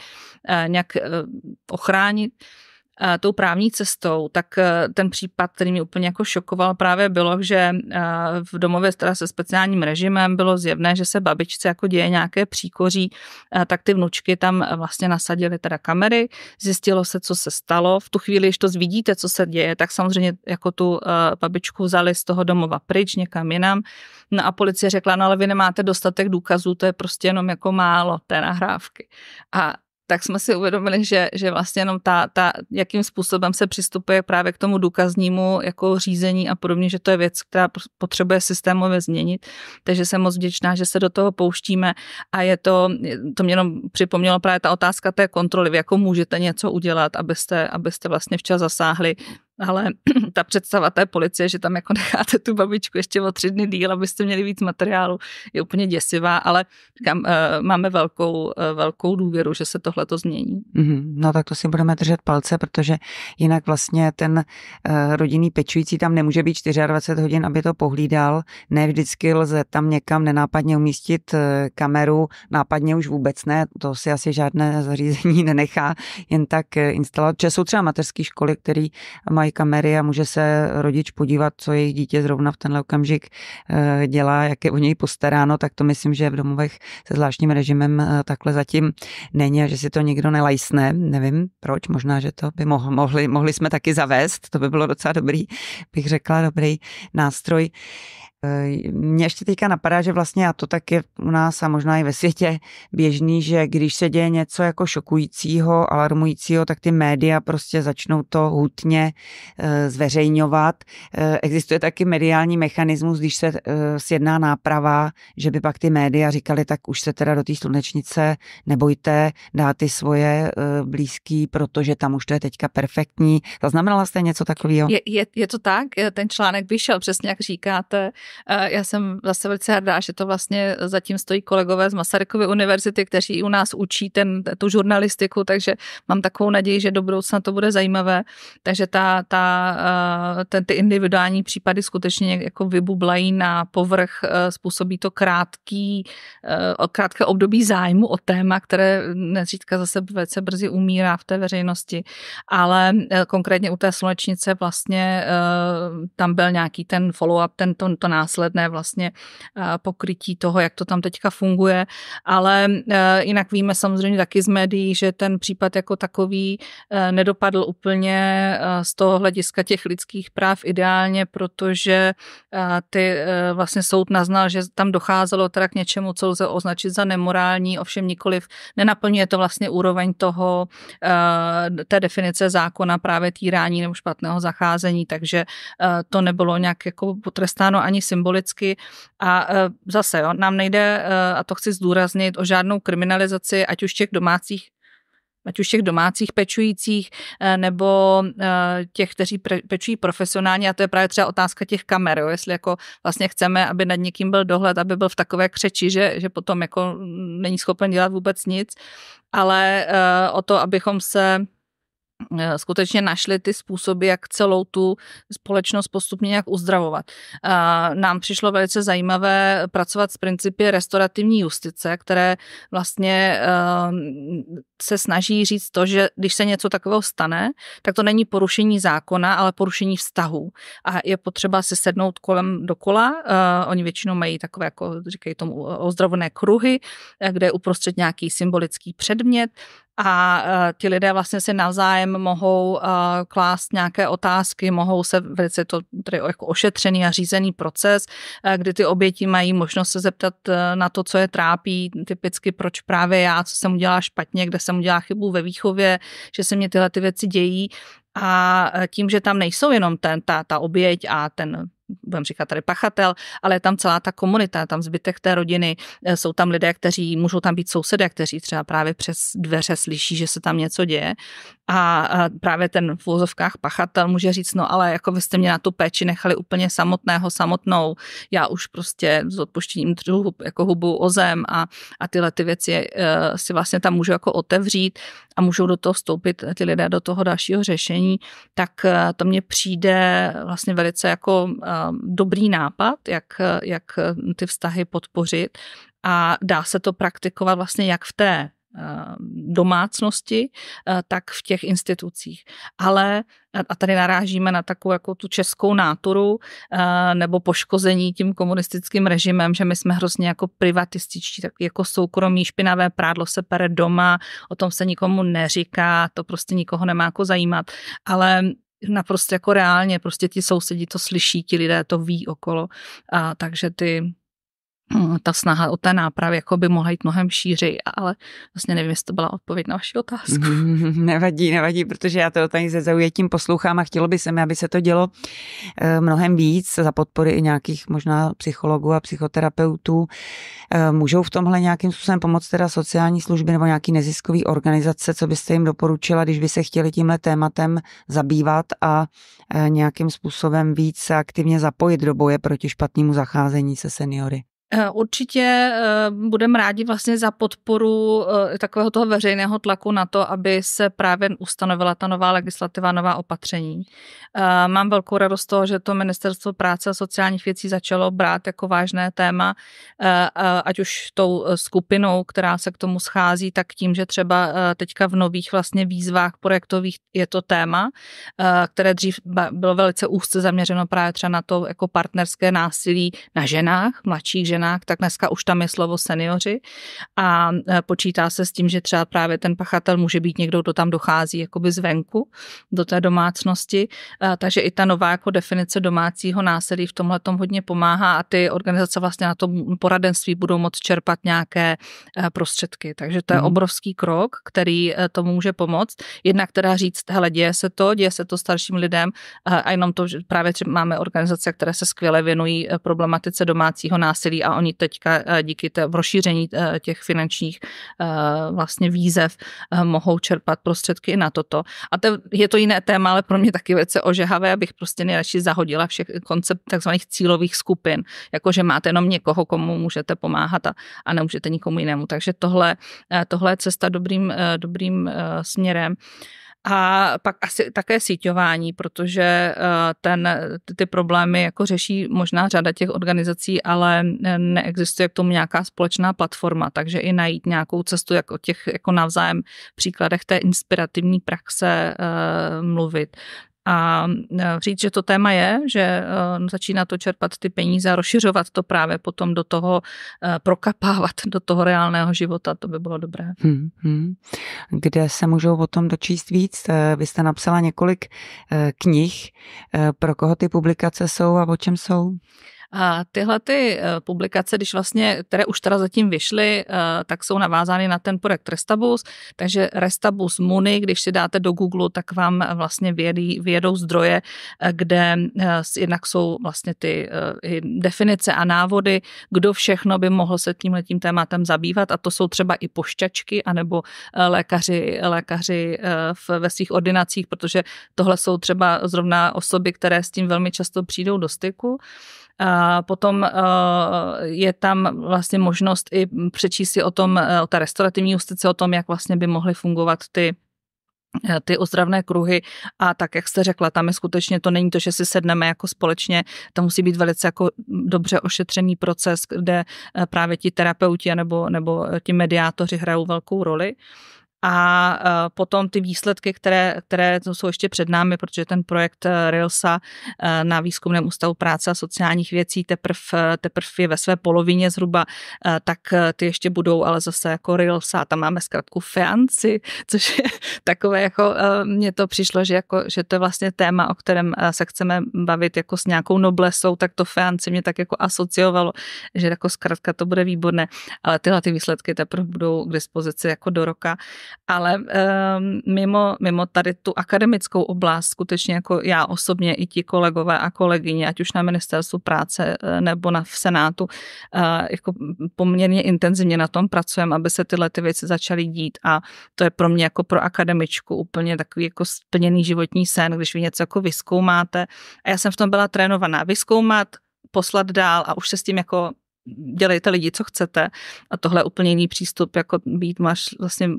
nějak ochránit Eh, tou právní cestou, tak eh, ten případ, který mě úplně jako šokoval, právě bylo, že eh, v domově teda se speciálním režimem bylo zjevné, že se babičce jako děje nějaké příkoří, tak ty vnučky tam vlastně nasadily teda kamery, zjistilo se, co se stalo. V tu chvíli, když to zvidíte, co se děje, tak samozřejmě jako tu babičku vzali z toho domova pryč někam jinam. No a policie řekla, no ale vy nemáte dostatek důkazů, to je prostě jenom jako málo té nahrávky. A tak jsme si uvědomili, že, že vlastně jenom ta, ta, jakým způsobem se přistupuje právě k tomu důkaznímu jako řízení a podobně, že to je věc, která potřebuje systémově změnit. Takže jsem moc vděčná, že se do toho pouštíme a je to, to mě jenom připomnělo právě ta otázka té kontroly, jako můžete něco udělat, abyste, abyste vlastně včas zasáhli ale ta představa té policie, že tam jako necháte tu babičku ještě o tři dny díl, abyste měli víc materiálu, je úplně děsivá, ale říkám, eh, máme velkou, eh, velkou důvěru, že se tohle to změní. Mhm. No tak to si budeme držet palce, protože jinak vlastně ten eh, rodinný pečující tam nemůže být 24 hodin, aby to pohlídal. Ne vždycky lze tam někam nenápadně umístit kameru, nápadně už vůbec ne, to si asi žádné zařízení nenechá jen tak instalovat. jsou třeba mateřské školy, které mají mají kamery a může se rodič podívat, co jejich dítě zrovna v tenhle okamžik eh, dělá, jak je o něj postaráno, tak to myslím, že v domovech se zvláštním režimem eh, takhle zatím není a že si to nikdo nelajsne. Nevím proč, možná, že to by mohli, mohli jsme taky zavést, to by bylo docela dobrý, bych řekla, dobrý nástroj. Mně ještě teďka napadá, že vlastně a to tak je u nás a možná i ve světě běžný, že když se děje něco jako šokujícího, alarmujícího, tak ty média prostě začnou to hutně eh, zveřejňovat. Eh, existuje taky mediální mechanismus, když se eh, sjedná náprava, že by pak ty média říkali, tak už se teda do té slunečnice nebojte dát ty svoje blízký, protože tam už to je teďka perfektní. Zaznamenala jste něco takového? Je, je, je to tak, ten článek vyšel přesně jak říkáte já jsem zase velice hrdá, že to vlastně zatím stojí kolegové z Masarykovy univerzity, kteří u nás učí ten, tu žurnalistiku, takže mám takovou naději, že do budoucna to bude zajímavé. Takže ta, ta, ten, ty individuální případy skutečně jako vybublají na povrch, způsobí to krátký, krátké období zájmu o téma, které nezřídka zase velice brzy umírá v té veřejnosti. Ale e, konkrétně u té slunečnice vlastně e, tam byl nějaký ten follow-up, ten, to, to následné vlastně eh, pokrytí toho, jak to tam teďka funguje. Ale eh, jinak víme samozřejmě taky z médií, že ten případ jako takový eh, nedopadl úplně z toho hlediska těch lidských práv ideálně, protože ty vlastně soud naznal, že tam docházelo teda k něčemu, co lze označit za nemorální, ovšem nikoliv nenaplňuje to vlastně úroveň toho, té definice zákona právě týrání nebo špatného zacházení, takže to nebylo nějak jako potrestáno ani symbolicky a e, zase jo, nám nejde, e, a to chci zdůraznit, o žádnou kriminalizaci, ať už těch domácích ať už těch domácích pečujících e, nebo těch, kteří pečují profesionálně a to je právě třeba otázka těch kamer, jo? jestli jako vlastně chceme, aby nad někým byl dohled, aby byl v takové křeči, že, že potom jako není schopen dělat vůbec nic, ale o to, abychom se Eh, skutečně našli ty způsoby, jak celou tu společnost postupně nějak uzdravovat. Nám přišlo velice zajímavé pracovat s principy restaurativní justice, které vlastně ehm, se snaží říct to, že když se něco takového stane, tak to není porušení zákona, ale porušení vztahu. A je potřeba si sednout kolem dokola. Eh, oni většinou mají takové, jako říkají tomu, eh, ozdravené kruhy, kde je uprostřed nějaký symbolický předmět a uh, ti lidé vlastně si navzájem mohou uh, klást nějaké otázky, mohou se velice to tedy jako ošetřený a řízený proces, uh, kdy ty oběti mají možnost se zeptat uh, na to, co je trápí, typicky proč právě já, co jsem udělala špatně, kde jsem udělala chybu ve výchově, že se mě tyhle ty věci dějí. A tím, že tam nejsou jenom ten, ta, ta oběť a ten budeme říkat tady pachatel, ale je tam celá ta komunita, tam zbytek té rodiny, eh, jsou tam lidé, kteří můžou tam být sousedé, kteří třeba právě přes dveře slyší, že se tam něco děje. A právě ten v úzovkách pachatel může říct, no ale jako vy jste mě na tu péči nechali úplně samotného, samotnou, já už prostě s odpuštěním tržu jako hubu o zem a, a tyhle ty věci eh, si vlastně tam můžu jako otevřít a můžou do toho vstoupit eh, ty lidé do toho dalšího řešení, tak eh, to mně přijde vlastně velice jako eh, dobrý nápad, jak, jak ty vztahy podpořit a dá se to praktikovat vlastně jak v té Eh, domácnosti, eh, tak v těch institucích. Ale, a tady narážíme na takovou jako tu českou náturu eh, nebo poškození tím komunistickým režimem, že my jsme hrozně jako privatističtí, tak jako soukromí, špinavé prádlo se pere doma, o tom se nikomu neříká, to prostě nikoho nemá jako zajímat. Ale naprosto jako reálně, prostě ti sousedí to slyší, ti lidé to ví okolo, a takže ty Mm, ta snaha o té nápravě jako by mohla jít mnohem šířej, ale vlastně nevím, jestli to byla odpověď na vaši otázku. nevadí, nevadí, protože já to tady se zaujetím poslouchám a chtělo by se mi, aby se to dělo eh, mnohem víc za podpory i nějakých možná psychologů a psychoterapeutů. Eh, můžou v tomhle nějakým způsobem pomoct teda sociální služby nebo nějaký neziskový organizace, co byste jim doporučila, když by se chtěli tímhle tématem zabývat a eh, nějakým způsobem víc aktivně zapojit do boje proti špatnému zacházení se seniory? Eh, určitě eh, budeme rádi vlastně za podporu eh, takového toho veřejného tlaku na to, aby se právě ustanovila ta nová legislativa, nová opatření. Mám velkou radost z toho, že to Ministerstvo práce a sociálních věcí začalo brát jako vážné téma, ať už tou skupinou, která se k tomu schází, tak tím, že třeba teďka v nových vlastně výzvách projektových je to téma, které dřív bylo velice úzce zaměřeno právě třeba na to jako partnerské násilí na ženách, mladších ženách ženách, tak dneska už tam je slovo seniori a e, počítá se s tím, že třeba právě ten pachatel může být někdo, kdo tam dochází jakoby zvenku do té domácnosti, e, takže i ta nová jako definice domácího násilí v tomhle tom hodně pomáhá a ty organizace vlastně na tom poradenství budou moct čerpat nějaké e, prostředky, takže to je mm. obrovský krok, který tomu může pomoct. Jednak teda říct, hele, děje se to, děje se to starším lidem a jenom to, že právě třeba máme organizace, které se skvěle věnují problematice domácího násilí a oni teďka eh, díky té, rozšíření eh, těch finančních eh, vlastně výzev mohou čerpat prostředky i na toto. A to, je to jiné téma, ale pro mě taky velice ožehavé, abych prostě nejradši zahodila všech koncept takzvaných cílových skupin, jakože máte jenom někoho, komu můžete pomáhat a, a nemůžete nikomu jinému. Takže tohle, tohle je cesta dobrým, dobrým směrem. A pak asi také síťování, protože eh, ten, ty problémy jako řeší možná řada těch organizací, ale eh, neexistuje k tomu nějaká společná platforma, takže i najít nějakou cestu, jak o těch jako navzájem příkladech té inspirativní praxe eh, mluvit a e, říct, že to téma je, že e, začíná to čerpat ty peníze a rozšiřovat to právě potom do toho, e, prokapávat do toho reálného života, to by bylo dobré. Hmm, hmm. Kde se můžou o tom dočíst víc? Vy jste napsala několik knih, pro koho ty publikace jsou a o čem jsou? A tyhle ty eh, publikace, když vlastně, které už teda zatím vyšly, eh, tak jsou navázány na ten projekt Restabus, takže Restabus Muni, když si dáte do Google, tak vám eh, vlastně vědí, vědou zdroje, kde jednak jsou vlastně ty definice a návody, kdo všechno by mohl se tímhletím tématem zabývat a to jsou třeba i pošťačky anebo lékaři, lékaři v, ve svých ordinacích, protože tohle jsou třeba zrovna osoby, které s tím velmi často přijdou do styku. A potom eh, je tam vlastně možnost i přečíst si o tom, eh, o té restaurativní justice, o tom, jak vlastně by mohly fungovat ty eh, ty ozdravné kruhy a tak, jak jste řekla, tam je skutečně, to není to, že si sedneme jako společně, to musí být velice jako dobře ošetřený proces, kde právě ti terapeuti nebo, nebo ti mediátoři hrajou velkou roli. Uh, a e, potom ty výsledky, které, které jsou ještě před námi, protože ten projekt e, RILSA e, na Výzkumném ústavu práce a sociálních věcí teprv, teprv je ve své polovině zhruba, tak ty ještě budou, ale zase jako RILSA, tam máme zkrátku FEANCI, což je takové jako, mně to přišlo, že, jako, že to je vlastně téma, o kterém se chceme bavit jako s nějakou noblesou, tak to FEANCI mě tak jako asociovalo, že jako zkrátka to bude výborné, ale tyhle ty výsledky teprve budou k dispozici jako do roka ale um, mimo, mimo tady tu akademickou oblast, skutečně jako já osobně i ti kolegové a kolegyně, ať už na ministerstvu práce eh, nebo na v Senátu, uh, jako poměrně intenzivně na tom pracujeme, aby se tyhle ty věci začaly dít a to je pro mě jako pro akademičku úplně takový jako splněný životní sen, když vy něco jako vyskoumáte a já jsem v tom byla trénovaná, vyskoumat, poslat dál a už se s tím jako dělejte lidi, co chcete. A tohle je úplně jiný přístup, jako být máš vlastně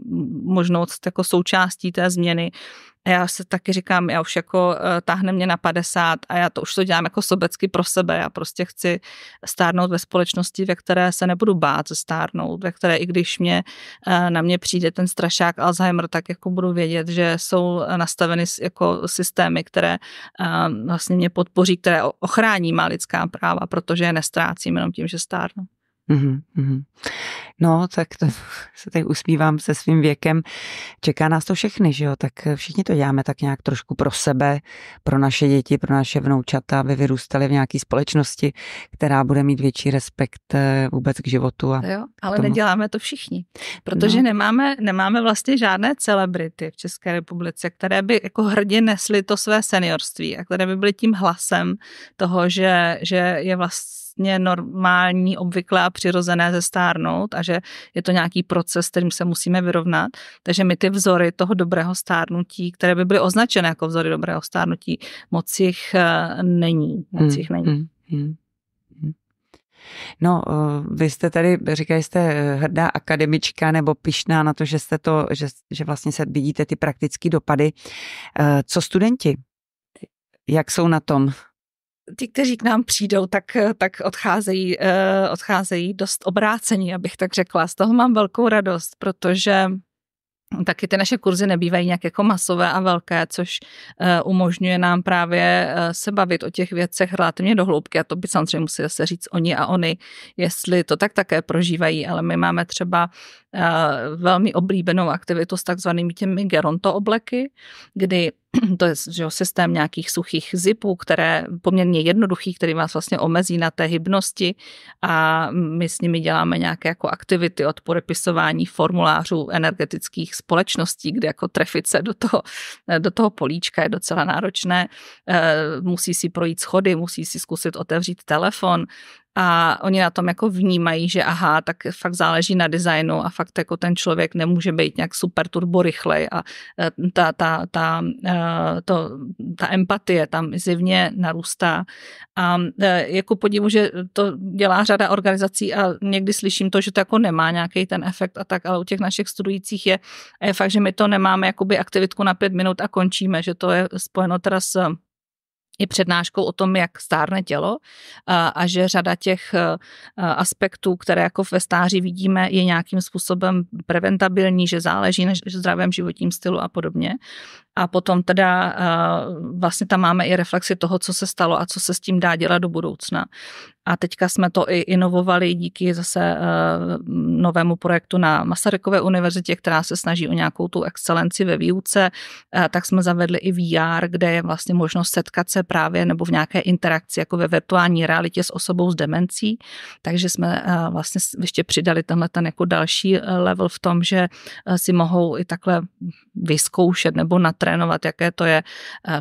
možnost jako součástí té změny a já se taky říkám, já už jako eh, táhne mě na 50 a já to už to dělám jako sobecky pro sebe. Já prostě chci stárnout ve společnosti, ve které se nebudu bát stárnout, ve které i když mě, eh, na mě přijde ten strašák Alzheimer, tak jako budu vědět, že jsou eh, nastaveny jako systémy, které vlastně mě podpoří, které ochrání má lidská práva, protože je nestrácím jenom tím, že stárnu. Mm-hmm, mm-hmm. No, tak to se tady usmívám se svým věkem. Čeká nás to všechny, že jo? Tak všichni to děláme tak nějak trošku pro sebe, pro naše děti, pro naše vnoučata, aby vyrůstali v nějaké společnosti, která bude mít větší respekt eh, vůbec k životu. A jo, ale neděláme to všichni, protože no. nemáme, nemáme vlastně žádné celebrity v České republice, které by jako hrdě nesly to své seniorství a které by byly tím hlasem toho, že, že je vlastně vlastně normální, obvyklé a přirozené zestárnout a že je to nějaký proces, kterým se musíme vyrovnat. Takže my ty vzory toho dobrého stárnutí, které by byly označené jako vzory dobrého stárnutí, moc jich eh, není. Moc hmm, jich není. Hmm, hmm, hmm. No, eh, vy jste tady, říkali jste eh, hrdá akademička nebo pišná na to, že jste to, že, že vlastně se vidíte ty praktické dopady. Co studenti? Jak jsou na tom? ti, kteří k nám přijdou, tak, tak odcházejí, eh, odcházejí dost obrácení, abych tak řekla. Z toho mám velkou radost, protože Taky ty naše kurzy nebývají nějak jako masové a velké, což eh, umožňuje nám právě eh, se bavit o těch věcech relativně dohloubky a to by samozřejmě museli se říct oni a oni, jestli to tak také prožívají, ale my máme třeba velmi oblíbenou aktivitu s takzvanými těmi geronto obleky, kdy to je že jo, systém nějakých suchých zipů, které poměrně jednoduchý, který vás vlastně omezí na té hybnosti a my s nimi děláme nějaké jako aktivity od podepisování formulářů energetických společností, kde jako trefit se do toho, eh, do toho políčka je docela náročné. Eh, musí si projít schody, musí si zkusit otevřít telefon, a oni na tom jako vnímají, že aha, tak fakt záleží na designu a fakt jako ten člověk nemůže být nějak super turbo rychlej a e, ta, ta, ta, e, to, ta empatie tam zivně narůstá. A e, jako podivu, že to dělá řada organizací a někdy slyším to, že to jako nemá nějaký ten efekt a tak, ale u těch našich studujících je, je fakt, že my to nemáme jakoby aktivitku na pět minut a končíme, že to je spojeno teda s i přednáškou o tom, jak stárne tělo a, a že řada těch e, aspektů, které jako ve stáří vidíme, je nějakým způsobem preventabilní, že záleží na zdravém životním stylu a podobně. A potom teda e, vlastně tam máme i reflexy toho, co se stalo a co se s tím dá dělat do budoucna. A teďka jsme to i inovovali díky zase eh, novému projektu na Masarykové univerzitě, která se snaží o nějakou tu excelenci ve výuce, eh, tak jsme zavedli i VR, kde je vlastně možnost setkat se právě nebo v nějaké interakci jako ve virtuální realitě s osobou s demencí. Takže jsme eh, vlastně ještě přidali tenhle ten jako další level v tom, že si mohou i takhle vyzkoušet nebo natrénovat, jaké to je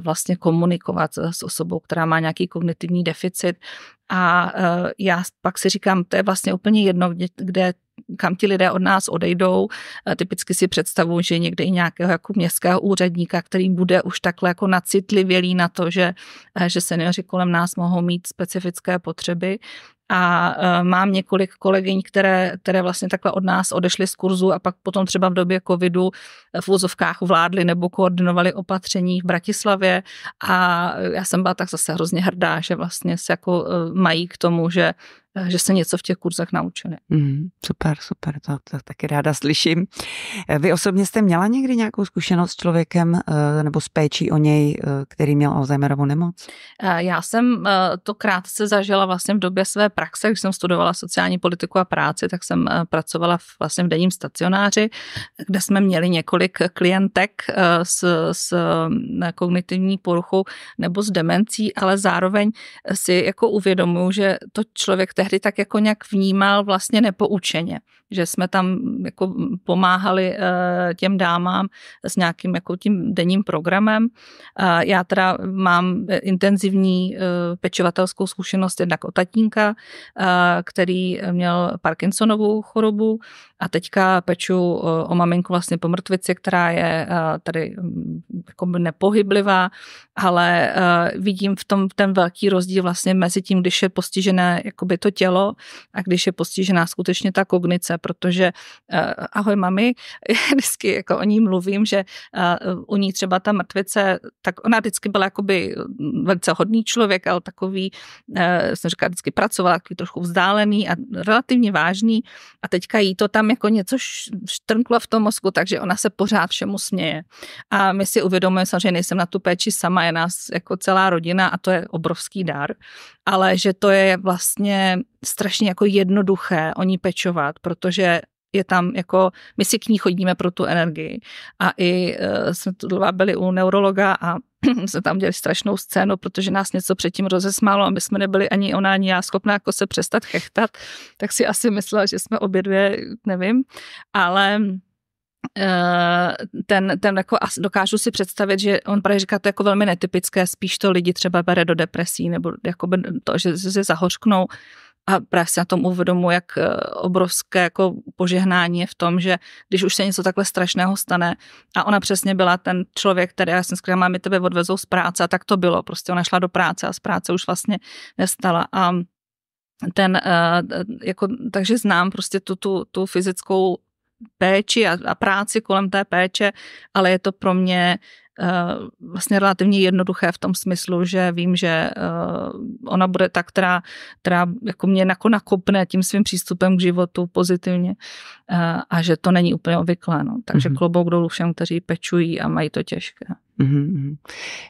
vlastně komunikovat s osobou, která má nějaký kognitivní deficit a e, já pak si říkám, to je vlastně úplně jedno, kde kam ti lidé od nás odejdou. E, typicky si představuji, že někde i nějakého jako městského úředníka, který bude už takhle jako nacitlivělý na to, že, e, že seniori kolem nás mohou mít specifické potřeby, a e, mám několik kolegyň, které, které vlastně takhle od nás odešly z kurzu a pak potom třeba v době covidu e, v úzovkách vládly nebo koordinovali opatření v Bratislavě a já jsem byla tak zase hrozně hrdá, že vlastně se jako e, mají k tomu, že Eh, že se něco v těch kurzech naučili. Mm, super, super, to, to taky ráda slyším. Eh, vy osobně jste měla někdy nějakou zkušenost s člověkem eh, nebo s péčí o něj, který měl Alzheimerovu nemoc? Já jsem to krátce zažila vlastně v době své praxe, když jsem studovala sociální politiku a práci, tak jsem pracovala vlastně v denním stacionáři, kde jsme měli několik klientek s, s mm, kognitivní poruchou nebo s demencí, ale zároveň si jako uvědomuju, že to člověk tehdy tehdy tak jako nějak vnímal vlastně nepoučeně, že jsme tam jako pomáhali eh, těm dámám s nějakým jako tím denním programem. Eh, já teda mám eh, intenzivní pečovatelskou zkušenost jednak o tatínka, který měl Parkinsonovou chorobu a teďka peču o maminku vlastně po mrtvici, která je tady hm, jako nepohyblivá, ale vidím v tom ten velký rozdíl vlastně mezi tím, když je postižené jakoby to tělo a když je postižená skutečně ta kognice, protože eh, ahoj mami, vždycky jako o ní mluvím, že eh, u ní třeba ta mrtvice, tak ona vždycky byla jakoby mm, velice hodný člověk, ale takový, eh, jsem říkala, vždycky pracovala, takový trošku vzdálený a relativně vážný a teďka jí to tam jako něco štrnklo v tom mozku, takže ona se pořád všemu směje. A my si uvědomujeme, samozřejmě nejsem na tu péči sama, je nás jako celá rodina a to je obrovský dar ale že to je vlastně strašně jako jednoduché o ní pečovat, protože je tam jako, my si k ní chodíme pro tu energii. A i uh, jsme tu dva byli u neurologa a jsme tam dělali strašnou scénu, protože nás něco předtím rozesmálo a my jsme nebyli ani ona, ani já schopná jako se přestat chechtat, tak si asi myslela, že jsme obě dvě, nevím, ale Eh, ten, ten jako dokážu si představit, že on právě říká to jako velmi netypické, spíš to lidi třeba bere do depresí nebo jako to, že se zahořknou a právě si na tom uvědomu, jak eh, obrovské jako požehnání je v tom, že když už se něco takhle strašného stane a ona přesně byla ten člověk, který já jsem říkala, mi tebe odvezou z práce a tak to bylo, prostě ona šla do práce a z práce už vlastně nestala. a ten, eh, jako, takže znám prostě tu, tu, tu fyzickou péči a, a práci kolem té péče, ale je to pro mě eh, vlastně relativně jednoduché v tom smyslu, že vím, že eh, ona bude ta, která, která jako mě jako nakopne tím svým přístupem k životu pozitivně eh, a že to není úplně obvyklé. No. Takže mm-hmm. klobouk dolů všem, kteří pečují a mají to těžké. Mm-hmm, mm-hmm.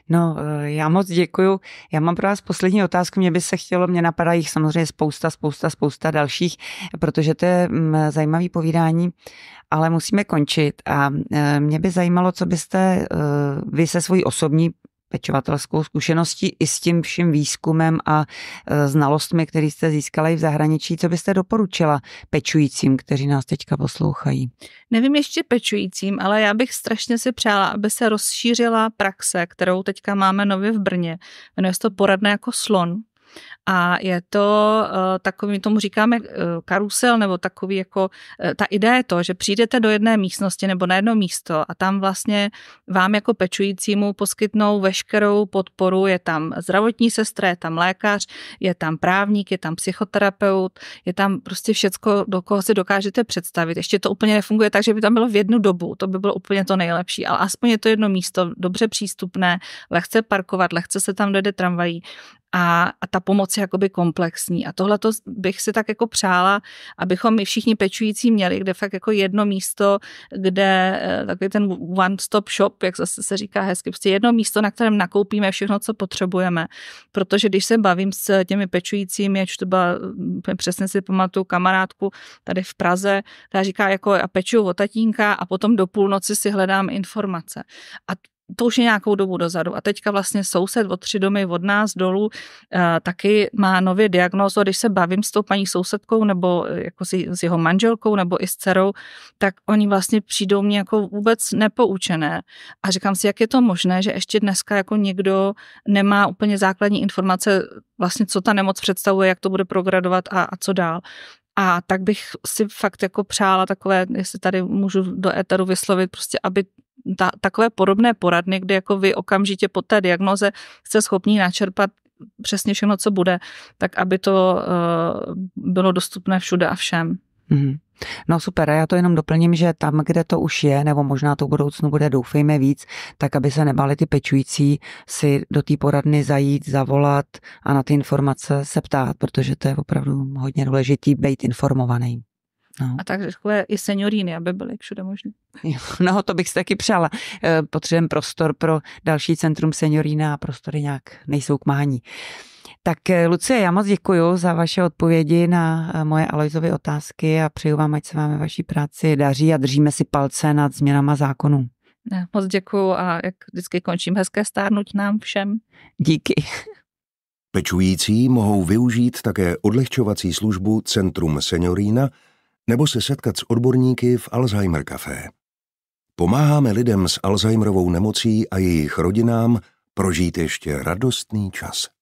No, eh, já moc děkuju. Já mám pro vás poslední otázku. Mě by se chtělo, mě napadá jich samozřejmě spousta, spousta, spousta dalších, protože to je mm, zajímavý povídání, ale musíme končit. A eh, mě by zajímalo, co byste eh, vy se svojí osobní pečovatelskou zkušeností i s tím vším výzkumem a e, znalostmi, které jste získala i v zahraničí. Co byste doporučila pečujícím, kteří nás teďka poslouchají? Nevím ještě pečujícím, ale já bych strašně si přála, aby se rozšířila praxe, kterou teďka máme nově v Brně. Jmenuje se to poradné jako slon. A je to eh, takový, tomu říkáme eh, karusel, nebo takový jako, eh, ta idea je to, že přijdete do jedné místnosti nebo na jedno místo a tam vlastně vám jako pečujícímu poskytnou veškerou podporu, je tam zdravotní sestra, je tam lékař, je tam právník, je tam psychoterapeut, je tam prostě všecko, do koho si dokážete představit. Ještě to úplně nefunguje tak, že by tam bylo v jednu dobu, to by bylo úplně to nejlepší, ale aspoň je to jedno místo, dobře přístupné, lehce parkovat, lehce se tam dojde tramvají a, a ta pomoc je jakoby komplexní. A tohle bych si tak jako přála, abychom my všichni pečující měli, kde fakt jako jedno místo, kde eh, takový ten one-stop shop, jak zase se říká hezky, prostě jedno místo, na kterém nakoupíme všechno, co potřebujeme. Protože když se bavím s těmi pečujícími, to byla, eh, přesně si pamatuju kamarádku tady v Praze, která říká jako a peču o tatínka a potom do půlnoci si hledám informace. A to už je nějakou dobu dozadu. A teďka vlastně soused o tři domy od nás dolů eh, taky má nově diagnózu. Když se bavím s tou paní sousedkou nebo eh, jako s, s jeho manželkou nebo i s dcerou, tak oni vlastně přijdou mě jako vůbec nepoučené. A říkám si, jak je to možné, že ještě dneska jako někdo nemá úplně základní informace, vlastně co ta nemoc představuje, jak to bude progradovat a, a co dál. A tak bych si fakt jako přála takové, jestli tady můžu do éteru vyslovit, prostě aby ta, takové podobné poradny, kde jako vy okamžitě po té diagnoze jste schopni načerpat přesně všechno, co bude, tak aby to eh, bylo dostupné všude a všem. Mm-hmm. No super, já to jenom doplním, že tam, kde to už je, nebo možná to v budoucnu bude, doufejme víc, tak aby se nebali ty pečující si do té poradny zajít, zavolat a na ty informace se ptát, protože to je opravdu hodně důležitý být informovaný. No. A takhle i senioríny, aby byly všude možné. No, to bych si taky přála. Eh, potřebujeme prostor pro další centrum seniorína a prostory nějak nejsou k mání. Tak eh, Lucie, já moc děkuji za vaše odpovědi na eh, moje Alojzovy otázky a přeju vám, ať se vám vaší práci daří a držíme si palce nad změnama zákonů. Ne, moc děkuji a jak vždycky končím, hezké stárnuť nám všem. Díky. Pečující mohou využít také odlehčovací službu Centrum Seniorína, nebo se setkat s odborníky v Alzheimer Café. Pomáháme lidem s Alzheimerovou nemocí a jejich rodinám prožít ještě radostný čas.